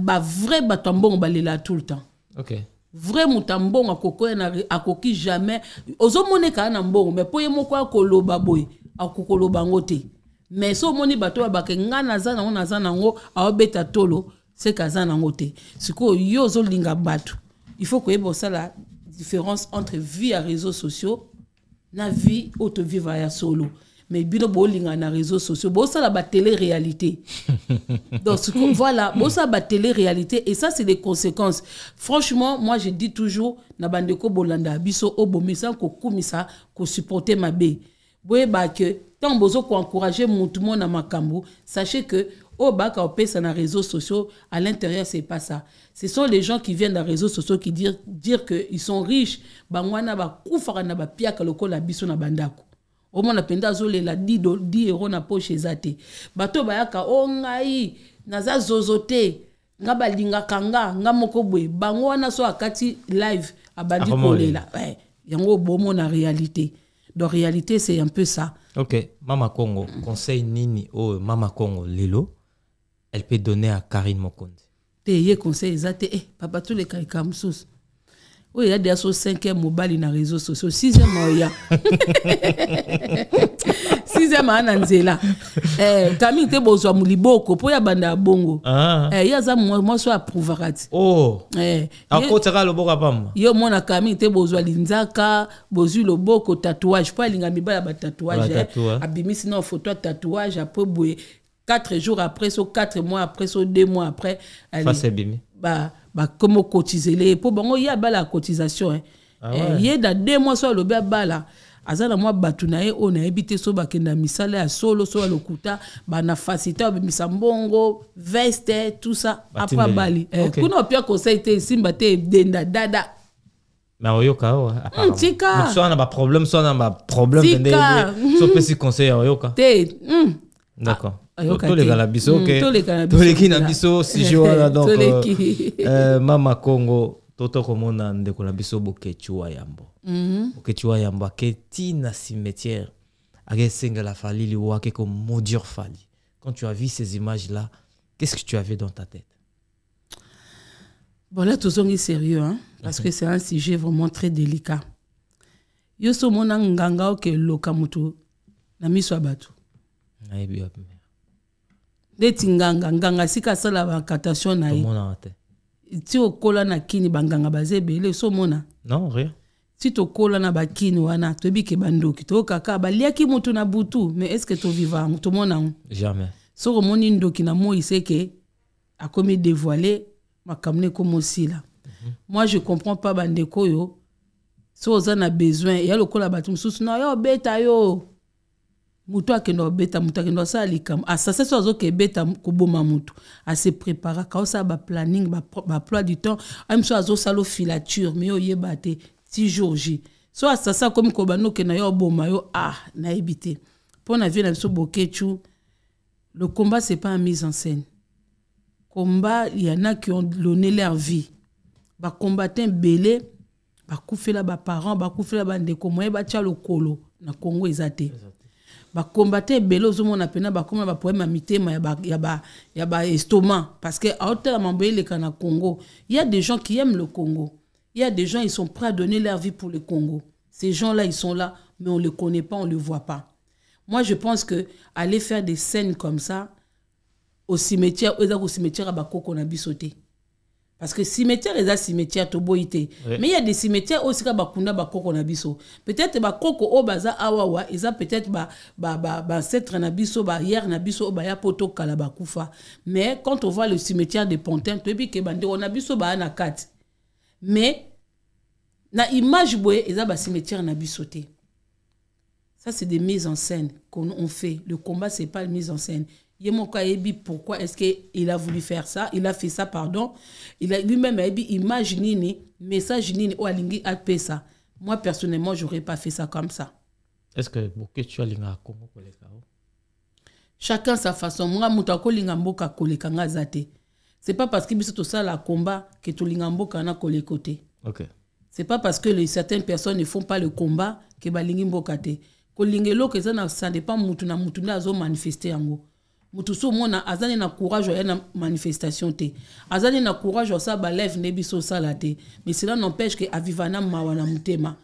bavrai bato ya mbongo balela tout le temps okay vrai moto mbongo akokoya na akoki jamais ozomone ka na mbongo me mpo ye moko akoloba boye akokoloba yango te me so omoni bato oyo bake nga na nango naza nango aobeta tolo se kaza nango te sikoyo yo ozolinga bato il faut ça la différence entre vie à réseaux sociaux na vie autre vie à solo mais bino bolinga réseaux sociaux bosala ba télé réalité donc voilà ça ba télé réalité et ça c'est des conséquences franchement moi je dis toujours na bandeko bolanda biso obomisa ko kumisa ko supporter ma bé boye ba que tant bozo ko encourager mutu na makambo sachez que au bac au pays dans réseaux sociaux à l'intérieur c'est pas ça ce sont les gens qui viennent dans les réseaux sociaux qui dire dire que ils sont riches bangwana ba kufara na ba piaka lokola biso na bandako au omona a la 10 euro na poche eza bato bayaka o oh ngai naza zozo nga balinga kanga nga moko bwe bango wana so akati live abandi kolela ouais. Eh, yango na réalité donc réalité c'est un peu ça ok mama congo conseil nini oh, mama congo lelo elle peut donner à karine Mokonde. te ye conseil Zate, eh, papa toleka Kai Kamsous oyo eya deya so 5 dans les réseaux sociaux 6 e oya 6 aa na nzela eh, kami te bozwa liboko mpo ya banda bongo ah. eh, ye aza mwasi oh. eh, akotaka loboko apamba ye omona kami te bozwa linzaka bozwi loboko tatouage mpo alinga mibali ya batatouage eh, abimisi na foto tatouage a peu boué 4 jours après so 4 mois après so 2 mois après ali, ba bah bakomi okotizele ye mpo y a abala la cotisation ye na de mwasi mois alobi abala aza na mwa bato na ye oyo oh, nayebi te so bakende na misale ya solo so na facilité ba misambongo veste tout ça apo nous eh, kuna opia conseil te simba te denda dada me akoyoka oh, mm, awa so aza na baproblème so aza na baproblème ndeye eh. so opesi conseil akoyoka te mm. d'accord toleka na biso toleki na biso sujet wana donc euh, euh, mama congo totokomona ndeko na biso bokechuwa yambo mhm. bokechuwa yambo ake ti na cimetière ake la fali liwa ake modure fali quand tu as vu ces images là qu'est ce que tu avais dans ta tête bon là tozongi sérieux hein, parce que mhm. c'est un sujet vraiment très délicat yo so omona nganga okeloka motu na miso ya bato nayebi neti nganga nganga sika asala bacatation na ye ti okola na kini banganga baza ebele somona non rien ti tokola na bakini wana toyebi ke bandoki toyokaka baliaki motu na butu mais est ce que toviva yango tomona mona jamais soko omoni ndoki na moi seke akomi dévoile makambo na ekomi osila mhm. moi je comprends pas bandeko oyo so oza na besoin eya lokola bato mosusu na yo beta yo moto akendwa kobeta moto akendwa asala likambo assassin ah, so azokebeta koboma moto asepreparaka ah, planning, baplanning baploi du temps aye ah, mosusu azosala ofilature me yo oyeba te ti jour j so assassin akomi kobanda okenda yo oboma yo ah nayebi te mpo na vie na biso bokechu. le combat c'est pas mise en scène combat il y en a qui ont donné leur vie bacombattant ebele bakufela baparent bakufela bandeko moye batya lokolo na kongo eza bakombate ebele ozomona mpena bakoma baproblème ya mitema ya baestomac ba parce que Parce qu'il les kana congo il y a des gens qui aiment le congo il y a des gens ils sont prêts à donner leur vie pour le congo ces gens là ils sont là mais on ne les connaît pas on ne les voit pas moi je pense que aller faire des scènes comme ça au cimetière cimetière cimetière à bakoko a bu sauté parce que cimetière un cimetière mais mais y mais a des cimetières aussi qui sont bakoko na biso peut-être peut-être que ba, ba, na biso barrière na biso oyo mais quand on voit le cimetière de pontin on voit que na biso baya na cimetières. mais na image boye eza bacimetière na biso te ça c'est des mises en scène qu'on fait le combat ce n'est pas une mise en scène pourquoi est-ce qu'il a voulu faire ça Il a fait ça, pardon. Il a lui-même imaginé, message, ou alingi a fait ça. Moi, personnellement, j'aurais pas fait ça comme ça. Est-ce que tu as linga Congo oh? Chacun sa façon. Moi, moutako linga mboka kole nga zate. C'est pas parce que biso tout ça la combat que tout linga mboka na kolekote. OK. C'est pas parce que les, certaines personnes ne font pas le combat que balingi mboka te. Kolingelo que ça ça dépend mutu na mutu na zo manifester yango moto so omona na courage aya na manifestation te aza na courage asa baleve nde biso te mais cela n'empêche que avivana na mawa na motema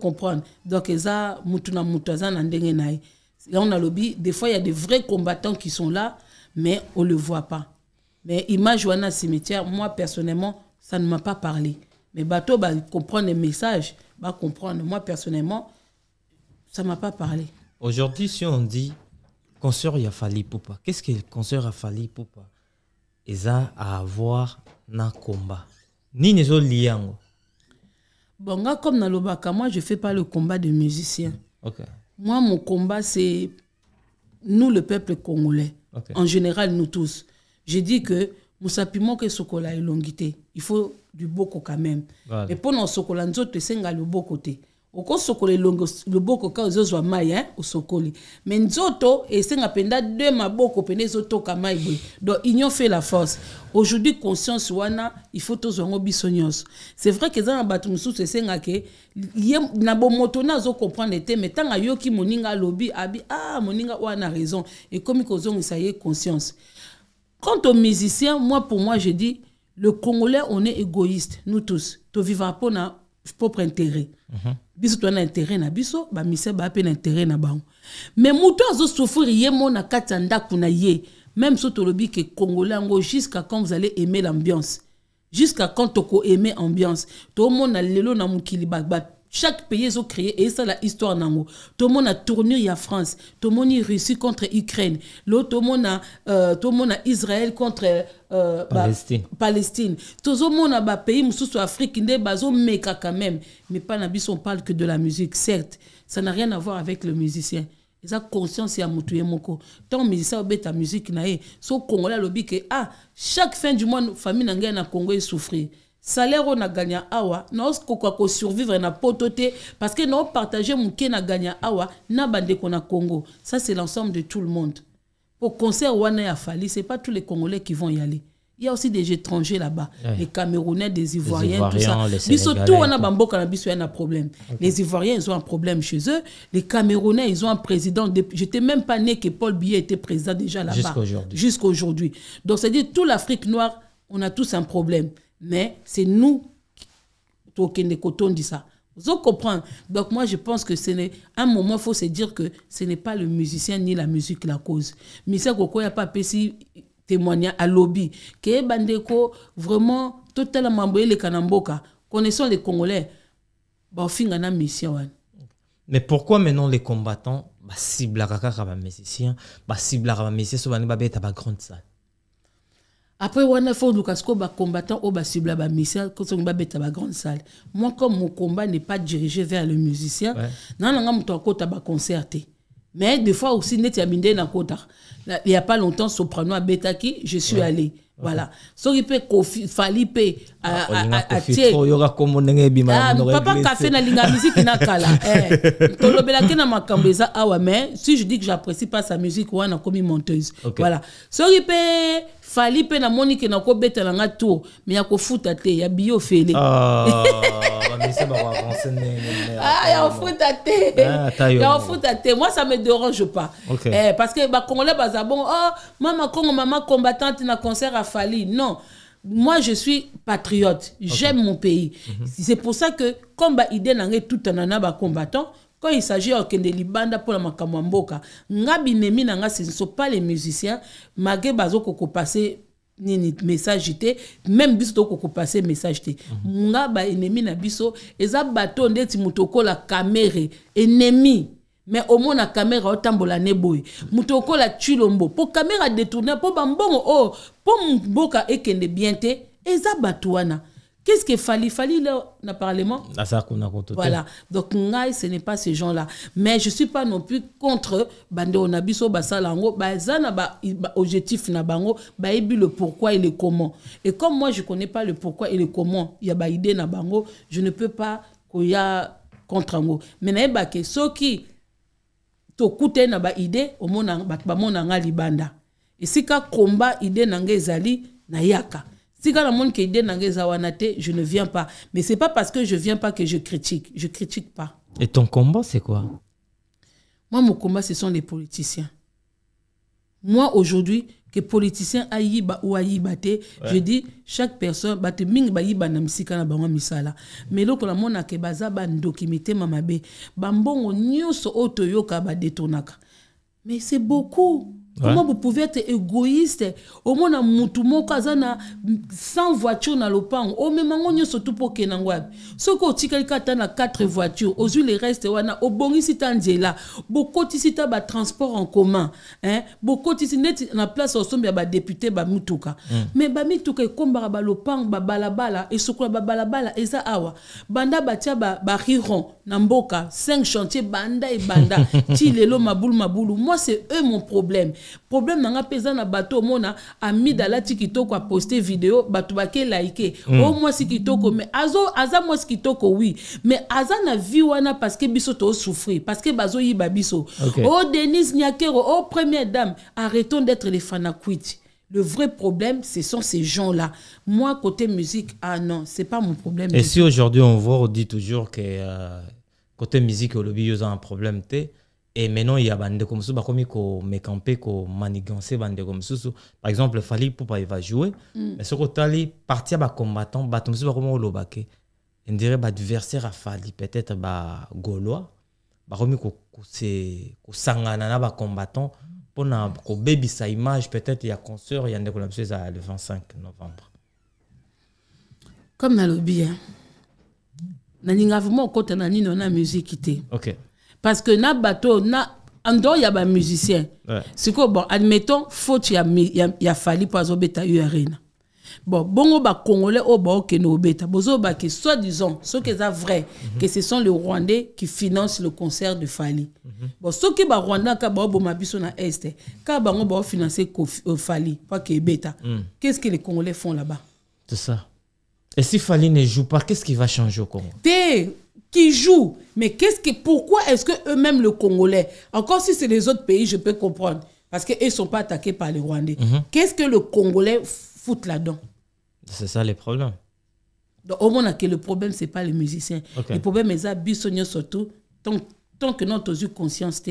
comprendre donc za motu na motu aza na ndenge a Des fois, des fois a de vrais combattants qui sont là mais on le voit pas mais image wana cimetière moi personnellement ça ne m'a pas parlé mais bato bacomprendre messages. message bah, comprendre moi personnellement ça m'a pas parlé aujourd'hui si on dit concert fallu fali pupa qu'est-ce que concert afali pupa à avoir un combat nini autres yango bon dans comme l'obaka moi je fais pas le combat de musicien mm, Ok. moi mon combat c'est nous le peuple congolais en général nous tous je dis que mosapimoka chocolat est longuité. il faut du beaucoup quand même Et mais mpona osokola nzoto esenga liboko te okosokola elongo loboko kaka ezozwa mai eh? osokoli me nzoto esenga mpenza de maboko mpenza ezotoka mai boye donc union fait la force aujourd'hui conscience wana ifaut tozwa yango biso nyonso c'est vrai ke eza na bato mosusu esengake ye na bomoto na azocomprendre te mais ntango ayoki moninga alobi abi ah moninga wana raison ekomi kozongisa ye conscience quant aux musiciens moi pour moi je dis le congolais on est égoïste nous tous tovivra mpona propre intérêt biso toza na intérêt na biso bamisia baa mpe na intérêt na bango me moto souffrir, ye mo na kati ya ndako na ye même so tolobi ke congolais yango jusqu'à quand vous allez aimer l'ambiance jusqu'à quand toko aimer ambiance tomona lelo na mokili chaque pays créé, et ça la histoire nango tourné tournure a france tout le monde a réussi contre ukraine euh, tout le monde a Israël contre la euh, bah, palestine, ba, pays tozomona bapays en afrique baso méka quand même mais pas nabi son on parle que de la musique certes ça n'a rien à voir avec le musicien ça conscience a motu mon Quand ntango musicien ta musique na so congolais lobby que ah chaque fin du mois famille familles na congo souffrir salaire on a gagné awa non quoi ko survivre na pototé parce que nous partager mon na gagné awa na bande qu'on a Congo ça c'est l'ensemble de tout le monde au concert wana ya fali c'est pas tous les congolais qui vont y aller il y a aussi des étrangers là-bas les camerounais des ivoiriens, ivoiriens tout ça mais surtout on a bamboka na biso un problème les ivoiriens ils ont un problème chez eux les camerounais ils ont un président de... j'étais même pas né que Paul Biya était président déjà là-bas jusqu'aujourd'hui jusqu'aujourd'hui donc c'est à dire toute l'Afrique noire on a tous un problème mais c'est nous qui dit ça. Vous comprenez Donc moi, je pense que un moment, il faut se dire que ce n'est pas le musicien ni la musique la cause. Mais c'est pourquoi il n'y a pas de témoignage à lobby. Que Bandeko, vraiment, totalement mamboué les Kanamboka, connaissant les Congolais, bah, y a mission. Mais pourquoi maintenant les combattants, bah, ciblent les musiciens, bah, ciblent les musiciens, souvent, pas grande salle après au bas luka à bacombattant quand on bamissile soki babeta grande salle moi comme mon combat n'est pas dirigé vers le musicien non, na nanga moto tu as concerté. mais des fois aussi neti ya mindei nakotaka il y a pas longtemps soprano abetaki je suis ouais. allé voilà soki mpe fali mpe atiyepapa kafe papa musiki na kala eh, tolobelaki na makambo eza awa ah mais si je dis que j'apprécie pas sa musique wana komi monteuse menteuse. voilà soki mpe fali mpe namoni ke nakobeta na nga tour me ya futa te ya biyo fele ah, ah, ya futa te ah, ya futa te moi ça me dérange pas okay. eh, parce que bacongolais baza bongo oh mama congo mama combattante na concert a fali non moi je suis patriote j'aime okay. mon pays mm -hmm. c'est pour ça que comme baidée nangai tout anana combattant quand il s'agit de libanda pour la ya mboka nga nemi na pas les musiciens malgré ne passe nini message messages, même biso koko passer message mhm. na biso eza bato ndeti mutoko la kamere ennemi mais omona kamera Ils ne boye mutoko la tulombo pour caméra pour pour bambongo oh, pour mboka ekende bien te eza Qu'est-ce que Fali Fali, là, dans le Parlement Voilà. Donc, ngaï, ce n'est pas ces gens-là. Mais je ne suis pas non plus contre Bande Onabiso, Basalango, Bazana, ba, objectif Nabango, Baebi, le pourquoi et le comment. Et comme moi, je ne connais pas le pourquoi et le comment, il y a ba idée Nabango, je ne peux pas qu'il y a contre Ango. Mais naeba que ceux qui t'écoutent na ba idée, au monde, ba, ba, mon, libanda. Et si ka combat idée, nanga, ezali, na yaka. Si quand le monde qui dit je ne viens pas. Mais c'est pas parce que je viens pas que je critique. Je critique pas. Et ton combat, c'est quoi Moi, mon combat, ce sont les politiciens. Moi, aujourd'hui, que politicien ayiba ou ayiba te, je dis, chaque personne, bah, te ming ba yiba na na misala. Mais loko la mona ke baza ba ndokimite mamabe, bambongo so oto yoka ba detonaka. Mais c'est beaucoup comment vous pouvez être égoïste au moins on mutu na 100 voitures na lopang Au même moment, on a 4 voitures les reste wana obongisi vous ici t'as ba transport en commun hein? bokotisi neti na place vous ya hmm. Mais bamituka vous me bamituka ekombaka balopango babalabala balabala et ça awa banda ba na mboka 5 chantiers, banda banda. Tilelo, mabulu moi c'est eux mon problème problème nanga mpe eza na bato omona amide alati kitoko poster vidéo, bato qui mm. o si kitoko mais azo, aza mwasi kitoko oui. Mais aza na vi parce que biso que bazo bazoyiba biso okay. o oh, denise nyakero oh première dame arrêtons d'être les fanakwiti Le vrai problème, ce sont ces gens-là. Moi, côté musique, ah non, c'est pas mon problème. Et si aujourd'hui on voit, on dit toujours que euh, côté musique, le lobby, il y a un problème, et maintenant il y a comme me camper qu'on komekampe bande comme mosusu par exemple fali il va jouer mais mm. mais soki otali parti ya bacombattant bato mosusu on dirait bah adversaire à afali peut-être comme bah combattant pour na bacombattant baby sa image peut-être il y a concert il y a des biso à le 25 novembre comme nalobi hein. nalinga vraiment okota na nino na musiki musique quitté parce que na bateau, na en il y a des musiciens c'est que bon admettons faut il y a il y a fallu pas au beta urn bon bongo ba congolais au oh, ba que au beta bozo ba que soit disons ce que c'est vrai mhm. que ce sont les rwandais qui financent le concert de Fali mhm. bon ce que ba rwanda quand ba boma biso na est ka bango ba financer euh, Fali pas que mm. qu'est-ce que les congolais font là-bas c'est ça et si Fali ne joue pas qu'est-ce qui va changer au Congo qui jouent. Mais qu'est-ce que, pourquoi est-ce que eux-mêmes, le Congolais, encore si c'est les autres pays, je peux comprendre, parce qu'ils ne sont pas attaqués par les Rwandais. Mhm. Qu'est-ce que le Congolais fout là-dedans C'est ça les problèmes. Donc, au moins, que le problème, ce n'est pas les musiciens. Le problème, c'est que, surtout, tant, que nous avons conscience,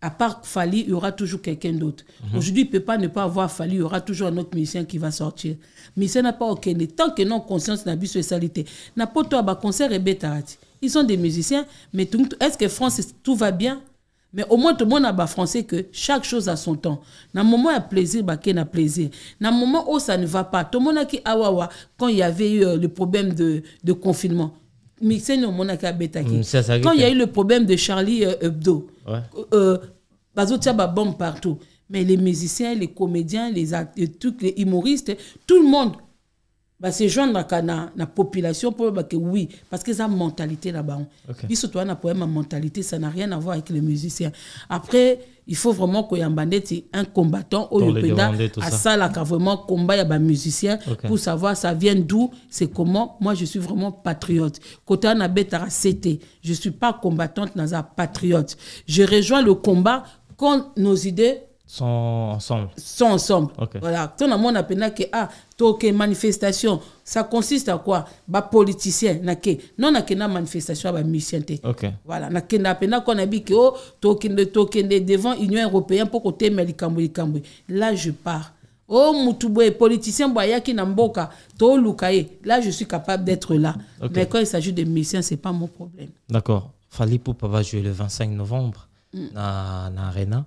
à part Fali, il y aura toujours quelqu'un d'autre. Mhm. Aujourd'hui, il ne peut pas ne pas avoir Fali, il y aura toujours un autre musicien qui va sortir. Mais ça n'a pas aucun. Tant que non conscience n'a de salité. N'a pas toi, bah, concert et Ils sont des musiciens, mais est-ce que France, tout va bien? Mais au moins, tout le monde a bah, français que chaque chose a son temps. Dans moment où il y a plaisir, bah, il y a plaisir. Dans moment où ça ne va pas, tout le monde a qui, ah, quand il y avait eu euh, le problème de, de confinement mon au Beta mm, Quand il y a eu le problème de Charlie euh, Hebdo, a eu bombe partout. Mais les musiciens, les comédiens, les, acteurs, les humoristes, tout le monde bah, c'est bah, la à la population pour bah, que oui parce que une mentalité là-bas. Hein. Ils ont une mentalité ça n'a rien à voir avec les musiciens après il faut vraiment y ait un combattant ah, ça là asalaka vraiment combat a musicien pour savoir ça vient d'où c'est comment moi je suis vraiment patriote kota ne je suis pas combattante je suis patriote je rejoins le combat quand nos idées sont ensemble. Sont ensemble. Voilà. Tout le monde a que ah, toke manifestation, ça consiste à quoi Ba politicien na que. Non na que na manifestation ba musicien te. Voilà, na que na pena qu'on a dit que oh, toke de toke de devant Union européenne pour côté melikambo Là je pars. Oh mutuboe politicien boyaki bah, na mboka to Là je suis capable d'être là. Mais quand il s'agit de musicien c'est pas mon problème. D'accord. Fali pour pas jouer le 25 novembre mm. na na arena.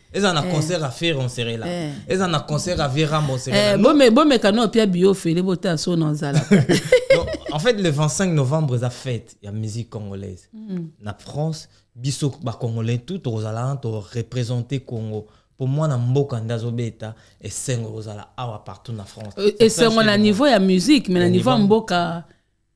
Ils ont un concert à là. Ils ont un concert à là. bon eh, bonserelabomeka no Pierre bio les bota so na Zala. en fait le 25 novembre ça fête la musique congolaise mm. na france biso bacongolais tu tokozala le congo Pour moi, mpo mwana mboka nde et esengo kozala awa partout en france c'est euh, la niveau la musique mais la niveau la mboka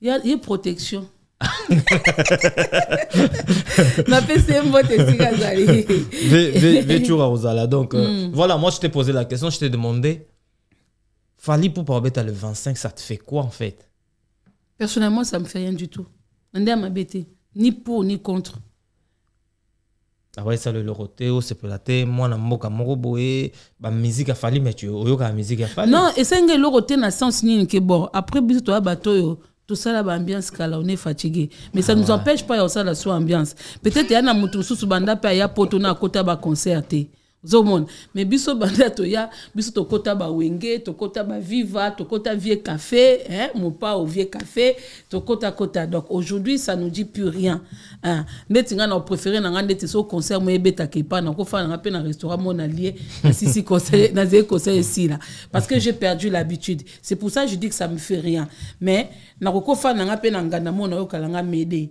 Il y, y, a protection. Ma PCM vote est Rosala. Donc, euh, donc mm. voilà, moi, je t'ai posé la question, je t'ai demandé, Fali pour le 25, ça te fait quoi en fait Personnellement, ça me fait rien du tout. Ni pour, ni contre. Ah ouais, ça le oh, c'est abayisala eloko te osepela te mwana mboka moko boye bamusike afali me la musique a fallu. non et c'est esenga le loroté na sens ni que bon après biso toi, bato oyo tout ça là ambiance on est fatigué mais ça ne nous ah. empêche pas ya ça la sous ambiance peut-être un mutu susu banda pe ya poto na kota ba concerté zomon me biso banda toya biso tokɔta bawenge viva baviva tokɔta vie café hein, pa au vie café tokɔta kota donc aujourd'hui ça nous dit plus rien hein. ndeti ngai na préféré na ngai ndeti so concert mo ke pa na ko fa na restaurant mo na nasisi conseil ici là parce que j'ai perdu l'habitude c'est pour ça je dis que ça me fait rien mais na ko fa na nganda mo nayokalanga mede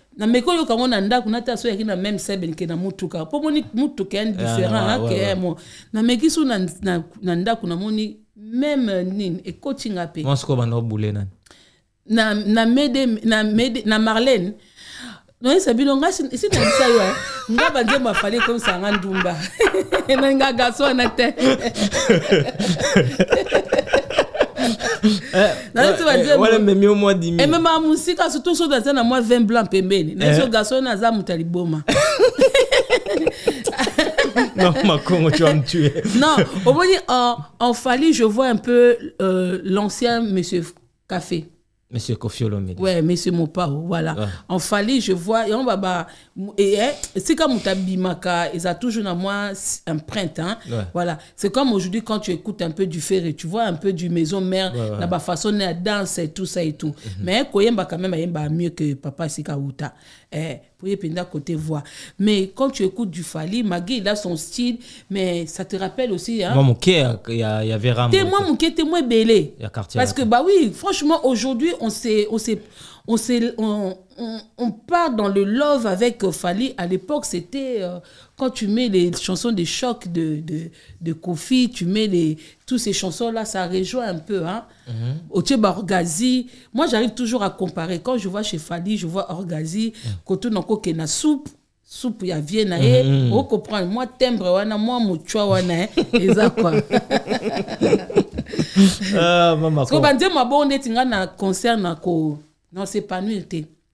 nameki oyoka ngo na ndako nata so yaki na meme sebenke na motuka mpo moni motuka ya indifférent ah, ah, ake mo nameki so na ndako namoni meme euh, nini ekotinga mpe mosiko banda obule nani na na na na marlene noyesa bino nga sinabisa yo nga banzembo afali ekomisa ndumba na nga wana te wala memia mwa m'a surtout dans un à moi 20 blanc pembeni naso garso oyo suis non, con, tu vas me tuer. non, au moins, en, en Fali, je vois un peu euh, l'ancien monsieur Café. Monsieur Kofi Olomide. Ouais, Monsieur Mopao, voilà. En fallait, je vois, et on va bah, et eh, c'est comme Bimaka, ils ont toujours moi un printemps. Hein. Voilà. C'est comme aujourd'hui quand tu écoutes un peu du fer et tu vois un peu du maison mère, la façon de danser et tout ça et tout. Mhm. Mais Koyemba quand même, il mieux que Papa Sika Uta eh, prendre à côté voix. Mais quand tu écoutes du Fali, Magui, il a son style, mais ça te rappelle aussi. Hein? Moi, mon il y, avait Ram. Témoin, mon témoin belé. Parce que, bah oui, franchement, aujourd'hui, on s'est. On s'est on, on, on, part dans le love avec Fali. À l'époque, c'était euh, quand tu mets les chansons de choc de, de, de Kofi, tu mets les, toutes ces chansons-là, ça rejoint un peu. Hein? Mm -hmm. Moi, j'arrive toujours à comparer. Quand je vois chez Fali, je vois Orgazi, mhm. Koto mm soupe Soupe. ya vie na ye mm. Moi, Moi, tembre wana mwa hein. ça. C'est Ce kwa uh, banzembo dit na concert na ko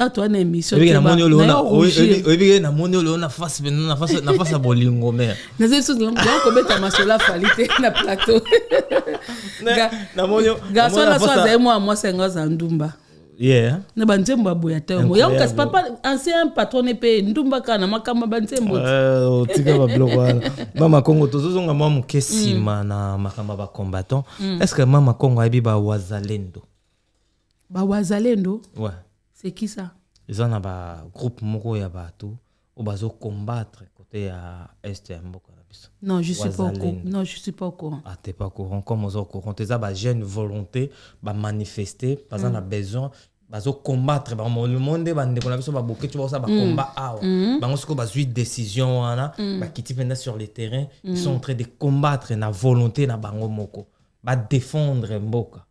atwa ah, na émissionnayebi ke namoni oloo na face na face ya bolingo mer naza biso ya kobeta masolo afali te na plateau garso na so azali mwana mwasi yango aza ndumba Yeah. na banzembo aboya te yango yango kasi papa ancien patron patrone mpe ndumba kaka na makambo banzembo eh, otika oh, babiloko wana mama kongo tozozonga mwa moke nsima mm. na ba ya mm. Est-ce que mama kongo ba wazalendo? Ba wazalendo? ouais c'est qui ça ils ont un groupe moko ya bato oyo bazokombattre kote côté este ya mboka biso non je suis pas au courant non je suis pas au courant ah t'es pas au courant comme oza au courant j'ai une volonté manifester baza mm. a besoin bazokombattre bamolimo nde bandeko na biso baboke ti baosala mm. ah mm. bah, on se coupe sikoyo bazwi décision hein, mm. bah, qui bakiti mpenza sur le terrain ils sont en train de combattre na volonté na bango moko bah, défendre mboka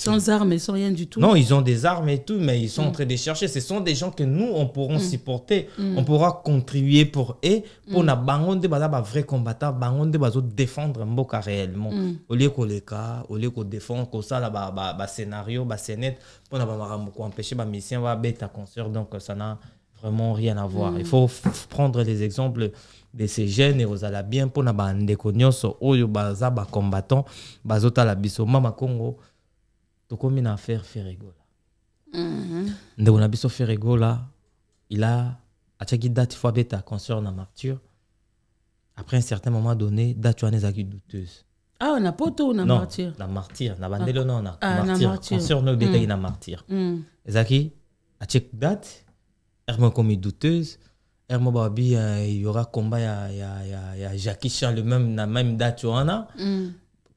sans armes et sans rien du tout. Non, ils ont des armes et tout, mais ils sont en mm. train de chercher. Ce sont des gens que nous, on pourra mm. supporter. Mm. On pourra contribuer pour eux. Pour na bangonde baza vrai combattant, bangonde bazo défendre un cas réellement. Au lieu qu'on les cas, au lieu qu'on défendre, comme ça là scénario, ba scénette, pour na empêcher ba mission va bête à consœur Donc ça n'a vraiment rien à voir. Il faut prendre les exemples de ces jeunes et aux bien pour na ba ndeko nyonso oyo combattants, les combattant, bazota la biso mama Congo tokomi affaire feregola mm -hmm. ndeko na biso là. il a atiaki date fois abeta concert na martyre après un certain moment donné date wana ezalaki douteuse awa ah, na poto na martyr na martyr on a no mm. na martyrconcert no mm. obetaki na martyr à atie date elle moko komi douteuse r babi eh, il y aura combat ya, ya, ya, ya jackie chan le même na même date wana mm.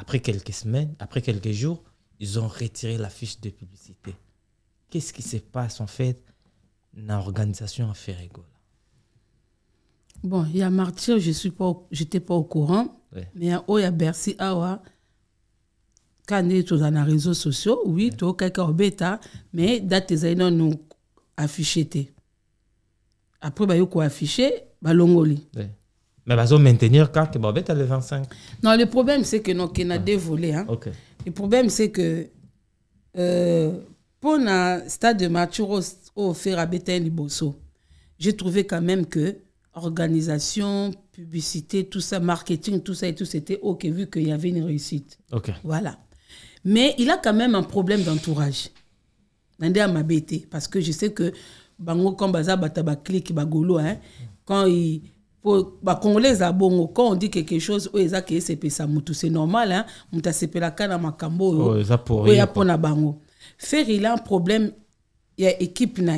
Après quelques semaines, après quelques jours, ils ont retiré l'affiche de publicité. Qu'est-ce qui se passe en fait dans l'organisation à Ferrego Bon, il y a Martyr, je suis pas, j'étais pas au courant. Mais il y a Bercy, Awa, Kane, tout dans les réseaux sociaux, oui, tu quelqu'un au bêta, mais date des nous affiché. Après, bah, il a affiché, bah, l'ongoli. Mais ils va maintenir quand Babette le 25. Non, le problème, c'est que nous avons a Hein. Le problème, c'est que euh, pour le stade de match offert à Liboso, j'ai trouvé quand même que organisation, publicité, tout ça, marketing, tout ça et tout, c'était OK vu qu'il y avait une réussite. Voilà. Mais il a quand même un problème d'entourage. Nandé m'a bété, parce que je sais que quand baza hein quand il bah bakongole eza bongo quand on dit quelque chose oyo ça keesepesa tout c'est normal hein moto asepelaka na makambo oyo oyo ya na bango faire il a un problème il y a équipe na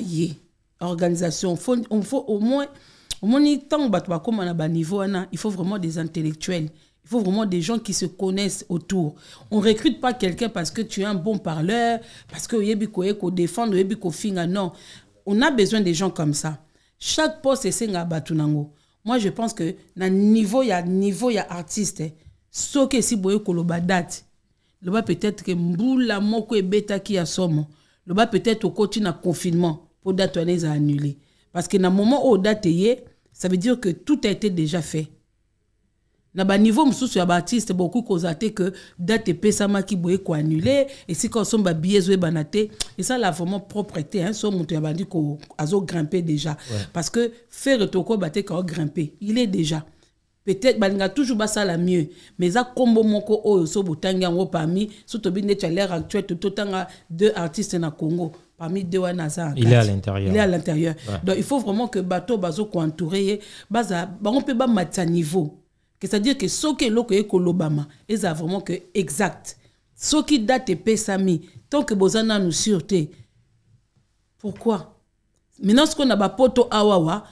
organisation faut, on faut au moins omoni comme bato bakóma na niveau ana il faut vraiment des intellectuels il faut vraiment des gens qui se connaissent autour on recrute pas quelqu'un parce que tu es un bon parleur parce que oyebi koye kodéfendre yebiko finga non on a besoin des gens comme ça chaque poste esengaka bato nango moi je pense que le niveau ya niveau a artiste hein, soke si boye koloba date loba peut-être que mbula moko ebetaki ya somo loba peut-être okoti na confinement pour date wana parce que le moment o date ye ça veut dire que tout a été déjà fait na niveau mosusu ya baartiste bokoki kozala te ke date epesamaki boye koannule esika osombi babiye et ça la vraiment propreté te hein, so moto ya bandi grimpe déjà ouais. parce que fere tokoyeba te ka grimper il est déjà peut-être a toujours ça la mieux mais combo nkombo moko oyo so botangi yango parmi surtout bien tobi neti à l'heure actuelle totanga deux artistes na congo parmi deux wana aza il est à l'intérieur il est à l'intérieur ouais. donc il faut vraiment que bato bah on peut bango mettre bamatisa niveau c'est-à-dire que qui ce soki de l'Obama, c'est vraiment que exact qui date paix, tant que vous avez une sûreté, pourquoi maintenant ce ce qu'on a awawa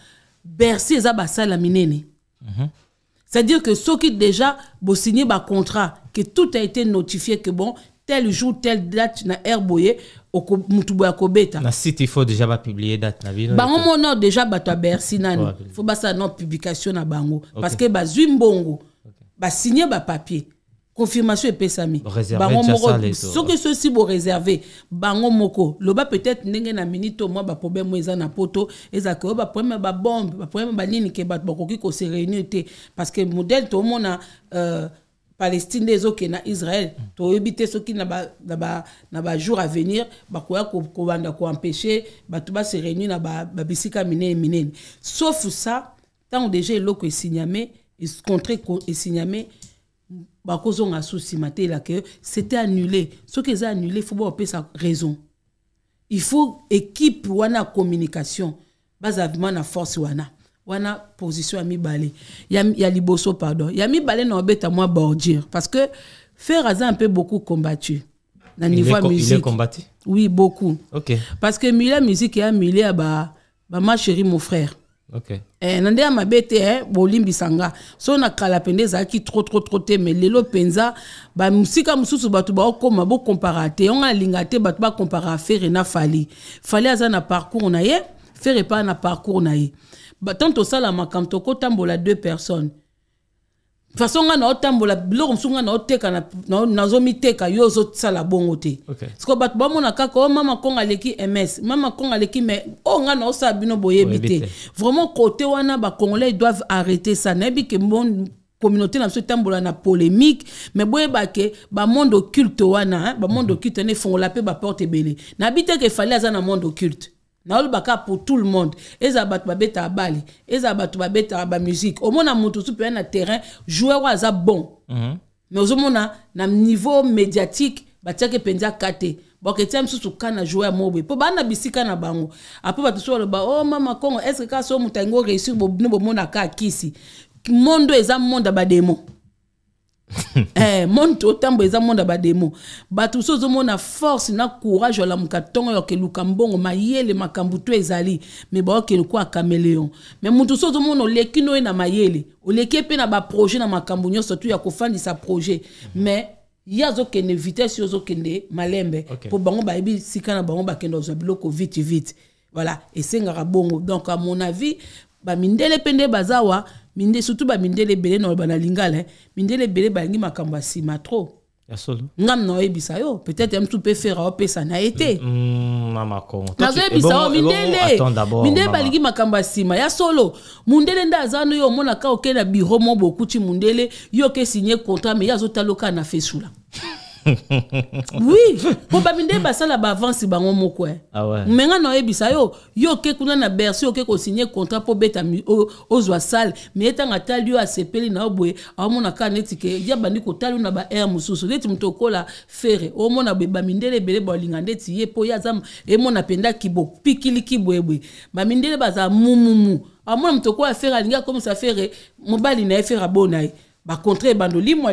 bercy bercé à minene salaminé. Mhm. c'est-à-dire que ce qui déjà signé un contrat, que tout a été notifié que bon tel jour telle date na air mutu na site faut déjà bapublie date na bino bango mona déjà bato ya bercy nani fo publication na bango okay. parce bazwi mbongo signer confirmation epesami bango moko soki sosi boreserve bango moko loba peut-être ndenge na minute baproblème eza na poto Vous oyo babombe banini ke bato parce que modèle monde palestine nde qui na israel toyebi te soki na na ba, ba ko empêcher ba tu bato se réunir na ba ba miné minene sauf ça tant sa ntango deja eloko esinyame contre ko bakozonga souci maté elaka que c'était annulé soki eza annulé faut fo sa raison il faut équipe wana communication bazala vrima na force wana wana position ya mibale ya, ya liboso pardon ya mibale na obeta mwa bordure parce que fer aza un peu beaucoup combattu na niveau ya musique oui beaucoup Ok. parce que milieu musique eya milieu ya ba, ba ma chéri mon frère okay. eh, na nde ya mabe te eh, bolimbisa nga so na kala pende ezalaki Lélo penza tro te mais lelo mpenza bamosika mosusu bato bo bokompara te yango alinga te ba bakompara afere na fali fali aza na parcours na ye fere epa na parcours na ye bah, tant tosalama kambo tokotambola deux personnes façon nga na otambola biloko mosusu de na deux nazomiteka yo ozosala bongo te parce que bamona oh, mama kongo aleki ms mama kongo aleki me oh nga na osala bino boye te vraiment côté wana bah, doivent arrêter ça que ke communauté na so etambola na polémique me bah, que ke monde occulte wana hein, monde mhm. occulte ne font mpe baporte porte nayebi te ke fallait à na monde occulte naolobaka pour tout le monde eza bato babetaka bale eza bato babetaka bamusike omona moto osu mpenza na terrain joueur oyo aza bon mhm. mais ozomona na niveau médiatique batiaki mpenza ka te baketia mosusu ka na joueur moko boye mpo baa na bisika na bango apres bato le ba. o mama congo estce kasi oyo moto yango réussir bino bomona ka kisi. mondo eza monde ya bademo eh, monde totambo eza monde ya bademo bato mosusu force na courage olamuka ntongo yoke luka mbongo mayele makambo to ezali me le kwa caméléon me motu so ozomona oleki noye na mayele leke mpe na projet na surtout nyonso tu ya sa projet me mhm. ye azokende vitese ke ne malembe pour bango bayebi sika na bango kendo kozwa biloko vite vite voilà un bongo donc à mon avis bamindele mindele pende bazawa, minde surtout bamindele ebele na oyo banalingala mindele hein. Les balingi trop ya nsima trop no ça yo peut-être mtu au fera ça na ne mindele mindele balingi makambo ya ma mm, mm, eh eh ya solo mundele nde yo monaka oke na biro mo mundele yo ke signe contrat mais ya na oui bah, mpo bah, bah, si basala baavance bango moko e me nga na oyebisa yo yo oke kuna na bercy oke kosigne contrat mpo beta ozwa sale me ye ntango atali yo asepeli na obwe, boye aomona kaka neti ke dia bandi kotali yo na baaire mosusu neti moto okola fere omona boye bamindele ebele baolinga ndeti ye mpo ye aza emona pendaki bopikiliki boyeboye bamindele bazala mumumu amona mtoko okola fere alingi sa fere mobali na fere abo na ye bandoli ebando limwa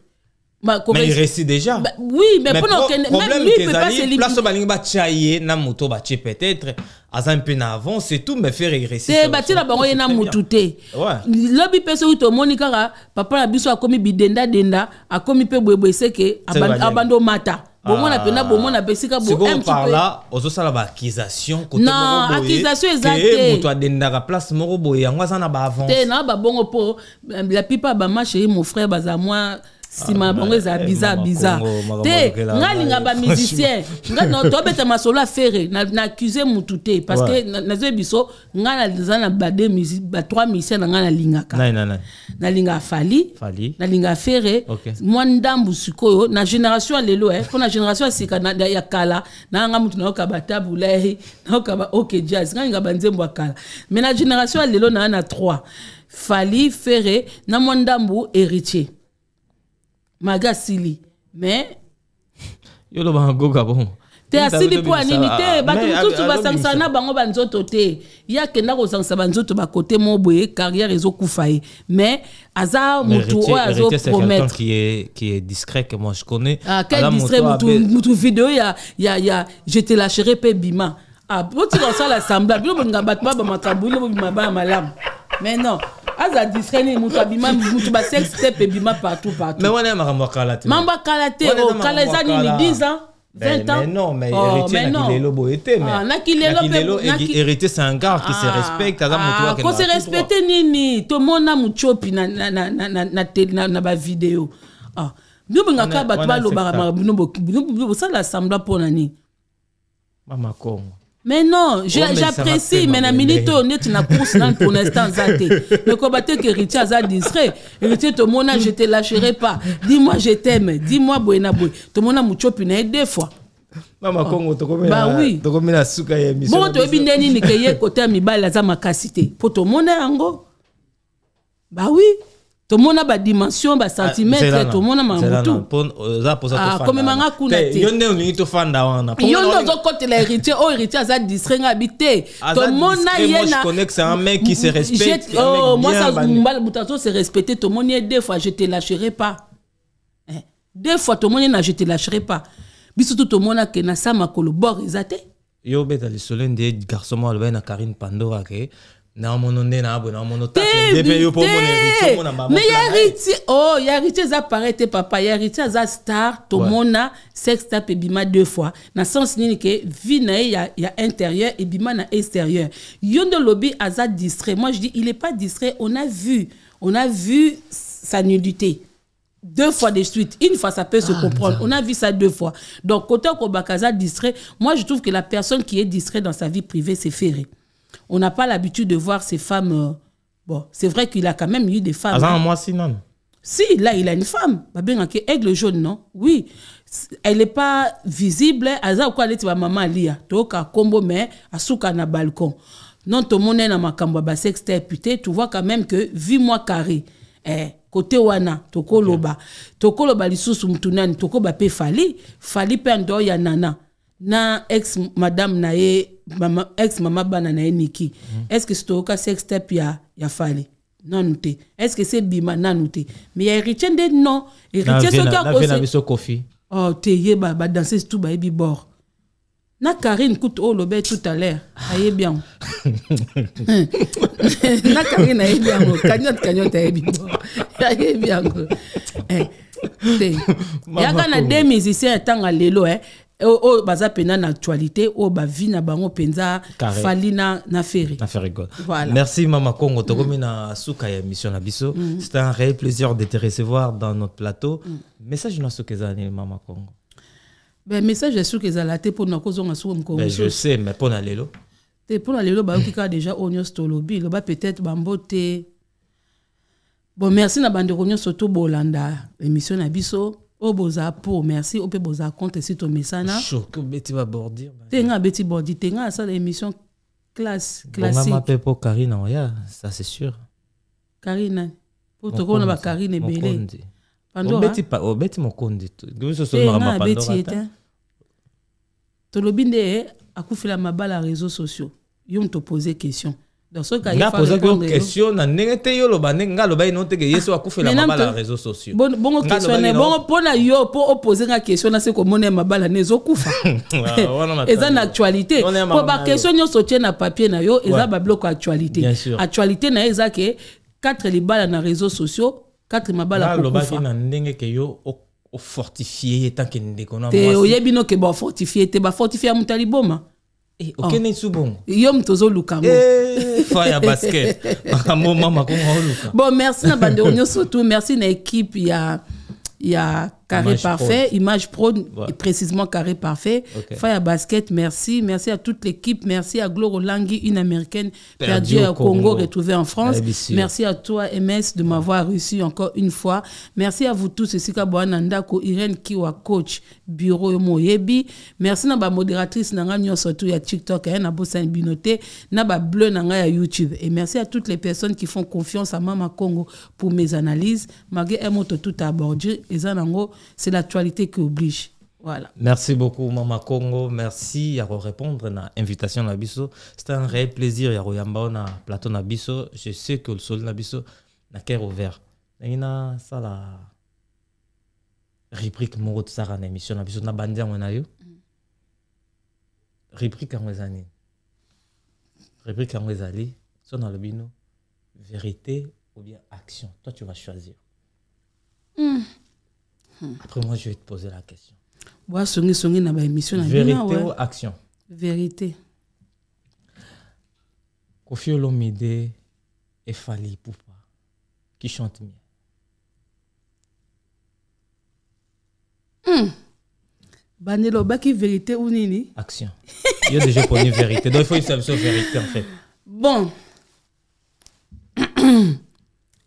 Bah, mais il réussit déjà. Bah, oui, mais, mais pendant que même lui, il peut pas se libérer. Place au baling ba tchaye, na moto ba tché peut-être, à un peu na avant, c'est tout, mais fait régresser. Eh, bah, bah, c'est bâti y a na motute. Ouais. Lobby peso uto monikara, papa la biso a komi bidenda denda, a ah. peu, pe c'est seke, abando mata. bomona mpenza parle pesika boparla ozosala baaccusation non accusation eza te moto adendaka place moro boye yango aza na baavance te na babongo po, la plupart bamasheri mon frère baza moi bizarre bizarre eza bizar bizar te ah, nga alinga musicien nga tobeta masolo afere naakuse motu te parce que nazoyebi biso nga za na trois musicien na nga na nalinga fali nalinga ferre mwa ndambu sikoyo na génération lelo lelo eh. pour na génération sika na ya kala nanga mutu nayoka batabulai eh. nayoka ba ok jazz nga alinga kala mais na génération lelo na na trois fali fere na mwa ndambu héritier maga sili mais yo le ba go gabon te asili po anunité ba tout tu ba sansana bango ba nzoto te ya ke na ko sansa ba nzoto ba côté mon boy carrière ezo koufaye mais azar mutu o azo promettre qui est qui est discret que moi je connais ah quel discret mutu mutu vidéo ya ya ya je te lâcherai pe bima ah pour tu ça la semblable bon ngamba pas ba makabule bo bima ba malam mais non aza distrait nini step partout partout mais on te mambo te la 10 ans 20 ans. Mais non, mais n'a Mais n'a c'est un gars qui se respecte. Ah, se respecte, nini, tout na na na na na na na ba vidéo. Ah, nous ben kaka lobara, nous nous ça pour nani. Mama Kongo mais non j'apprécie Mais na mini on est na course pour l'instant le que ke dit je te lâcherai pas dis moi je t'aime dis moi tu na tomona motyopi na deux fois mama kongo bah na oui dimension, tout. a ah, tomona badimension a tomona mamutuakomemanga qui teyo a Oh, héritier a héritier moi je connais que c'est un mec qui se respecte tout oh, ye deux fois je te lâcherai pas eh, deux fois tomoni na je te lâcherai pas biso to tout na sa a bor eza te yo obeta un garçon moko alobai na karine pandora Nan mounon ne nan abou, nan mounon tat. Depen yo pou moun erite, moun nan maman. Mais yarite, oh, yarite za parete papa, yarite za star, tout ouais. mona, sexe tap e bima deux fois. le sens nini que vi na y a intérieur et bima na extérieur. Yondo lobby a distrait. Moi je dis, il est pas distrait, on a vu, on a vu sa nudité. Deux fois de suite, une fois ça peut ah, se comprendre. Non. On a vu ça deux fois. Donc, côté Kobakaza distrait, moi je trouve que la personne qui est distrait dans sa vie privée, c'est ferré. On n'a pas l'habitude de voir ces femmes. Euh, bon, c'est vrai qu'il a quand même eu des femmes. Avant, hein. moi, si, non. Si, là, il a une femme. Aigle jaune, non Oui. Elle n'est pas visible. Hein. Aza ou quoi, elle est maman Lia. Hein. Toka combo, mais Asuka na balcon. Non, tout le monde est dans ma bah, puté. Tu vois quand même que, vis-moi carré. Eh, côté wana, tokoloba. Okay. Tokoloba, lissous, mtunani, tokoba pe fali. Fali pe ya nana na ex madame na ye mama, ex mama bana na ye niki mm. est ce que sitoyoka sex step ya, ya fale non te est ce que c'est bima nanu te mais ya héritier de non héritier soki akose oh, te ye badanseuse ba, tout bayebi bor na karine coûte oh lobe tout à l'heure aye bien na karine ayebi yango oh, cagnote cagnote bien ayebi oh. eh te yaka na de musicien etanga lelo hein Oh baza pena na actualité oyo vi na bango penza fali na, na feri voilà. merci mama congo mm. tokomi mm. na suka ya émission na biso mm. un réel plaisir de te recevoir dans notre plateau mm. message na suka za ni mama congo ben, message ya suka ezala te mpona kozonga suka mokongo ben, je sais mais na lelo te mpona lelo ki ka déjà onyo stolobi le bas peut-être bambote bon merci na bandeko nyonso bolanda émission na biso au oh, boza po merci au boza compte si to mesana hein. shoko beti va bordir bah. tenga beti bordi tenga émission classe classique pour Karine hein, ça c'est sûr Karine hein. bah, Karine Pandora réseaux sociaux poser question nga poza ko question na ndenge te yo loba ndenge nga loba ino teke yesu akufela mabala ya réseaux sociaux Bon, bon question bon, pour la yo pour opose nga question na se komona ne zo na Et ça, en actualité pour mpo question, nyonso tie na papier na yo et ça, babiloko ya actualité actualité na ye que 4 4 libala na réseaux sociaux 4 pour mabala lobaki na ndenge ke yo ofortifie ye tanke ndeko na te oyebi no ke bafortifie te bafortifie ya moto ya liboma okende so bongo yo moto ozoluka fa ya basket makambo mama kongo oluka bon merci na bandeko nyonso surtout merci na équipe y a Carré parfait, image pro, précisément carré parfait. Okay. Basket, merci. Merci à toute l'équipe. Merci à Gloro Langui, une américaine perdue au Congo, retrouvée en France. Merci à toi, MS, de m'avoir reçu encore une fois. Merci à vous tous. ko Irene Kiwa, coach, bureau Merci à ma modératrice, Nanga surtout à TikTok, à eh, Nabosan Binoté, Naba Bleu, Nanga YouTube. Et merci à toutes les personnes qui font confiance à Mama Congo pour mes analyses. Malgré un tout à et c'est l'actualité qui oblige. Voilà. Merci beaucoup, Mama Congo. Merci à répondre à l'invitation Nabiso. C'était un réel plaisir. à Royamba, à Platon plateau Nabiso. Je sais que le sol Nabiso n'a qu'à ouvert. Il y a ça la rubrique Moro de Sarah na émission Nabiso. Na bandi en yo. Rubrique en Wezani. Rubrique en dans Son albino. Vérité ou bien action. Toi, tu vas choisir. Mm. Hmm. Après, moi, je vais te poser la question. Vérité ou action Vérité. Kofi Olomide et Fali Poupa, qui chante mieux hmm. Banelo qui vérité ou nini Action. Il y a déjà connu vérité. Donc il faut une seule vérité en fait. Bon.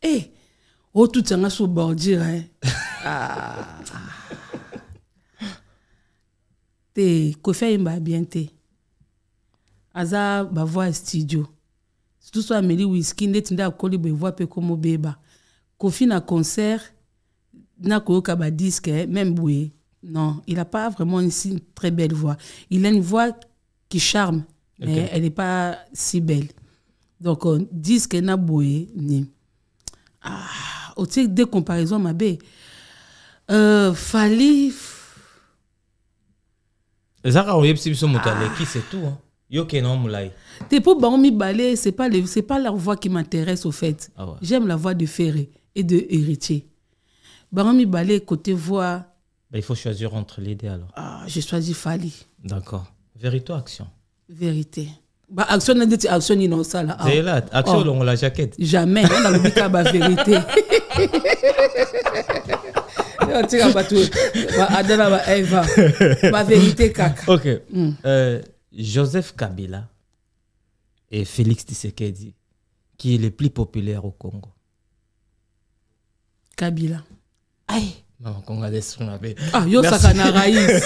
Eh, o tu tanga so ah. te kofi ayemba abien te aza bavoi ya studio surtout so ameli wiski ndeti nde akoli bevoi mpe komobeba kofi na concert na koyoka disque, hein, même boué. non il a pas vraiment une, une très belle voix il a une voix qui charme mais elle n'est pas si belle donc euh, disque na boye ni ah au ti de comparaison bé euh, fali eza kaka oyebisi qui c'est tout hein? yo Kenon omolai t'es pour bango Balé, c'est pas, c'est pas la voix qui m'intéresse au fait ah j'aime la voix de ferré et de héritier bango balé, côté voix bah, il faut choisir entre les deux alors ah, je choisis fali d'accord vérité ou action vérité bah, action on a dit action ça, là ah. action on oh. a la jaquette jamais on a alobika bah, Vérité Tira batu. Adana ba Eva. Ma vérité caca. Ok. Mm. Euh, Joseph Kabila et Félix Tshisekedi, qui est le plus populaire au Congo Kabila. Aïe. Non, congolais, on avait. Ah, yo, sakana raïs.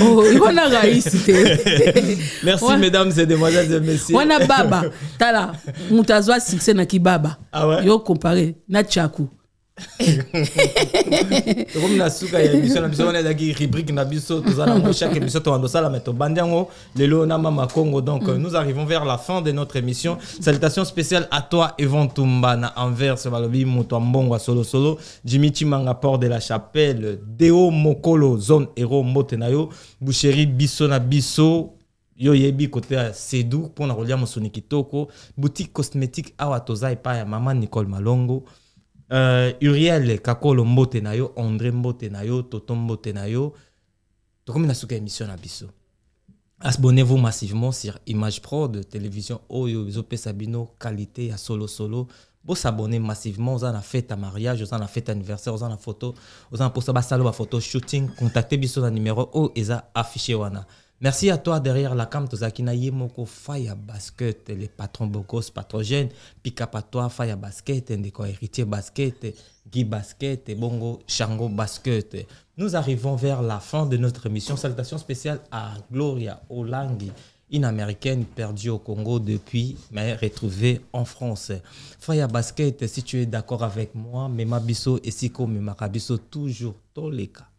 Oh, a raïs, Merci, ouais. mesdames et demoiselles et messieurs. Wana baba. Tala, moutazwa succès na kibaba. Ah ouais? Yo, comparé. Na tchakou na suka ya na mama donc mm. nous arrivons vers la fin de notre émission salutation spéciale à toi evan tumba na anvers balobi moto mbongo solo solosolo jimmy chimanga port de la chapelle deo mokolo zone hero mbote na boucherie biso na biso yo yebi à ya sedu mpona kolia mosuni kitoko boutique cosmétique awa toza epai ya mama nicole malongo euh, uriel kakolo mbote na andré mbote na yo toto mbote na tokomina émission à biso abonnez-vous massivement sur image pro de télévision oyo oh, Zopé sabino qualité ya solo solo s'abonner massivement aux na fête à mariage avez na fête anniversaire aux na photo oza na mposa à photo shooting Contactez biso na numéro O oh, et affiché wana Merci à toi derrière la cam tozakina Yimoko, faya basket les patrons Bogos, patrogène pika toi, faya basket ndeko héritier basket Guy Basket Bongo Chango Basket. Nous arrivons vers la fin de notre émission. Salutations spéciales à Gloria Olangi, une Américaine perdue au Congo depuis, mais retrouvée en France. Faya Basket, si tu es d'accord avec moi, Memabiso et Siko Memakabiso, toujours cas.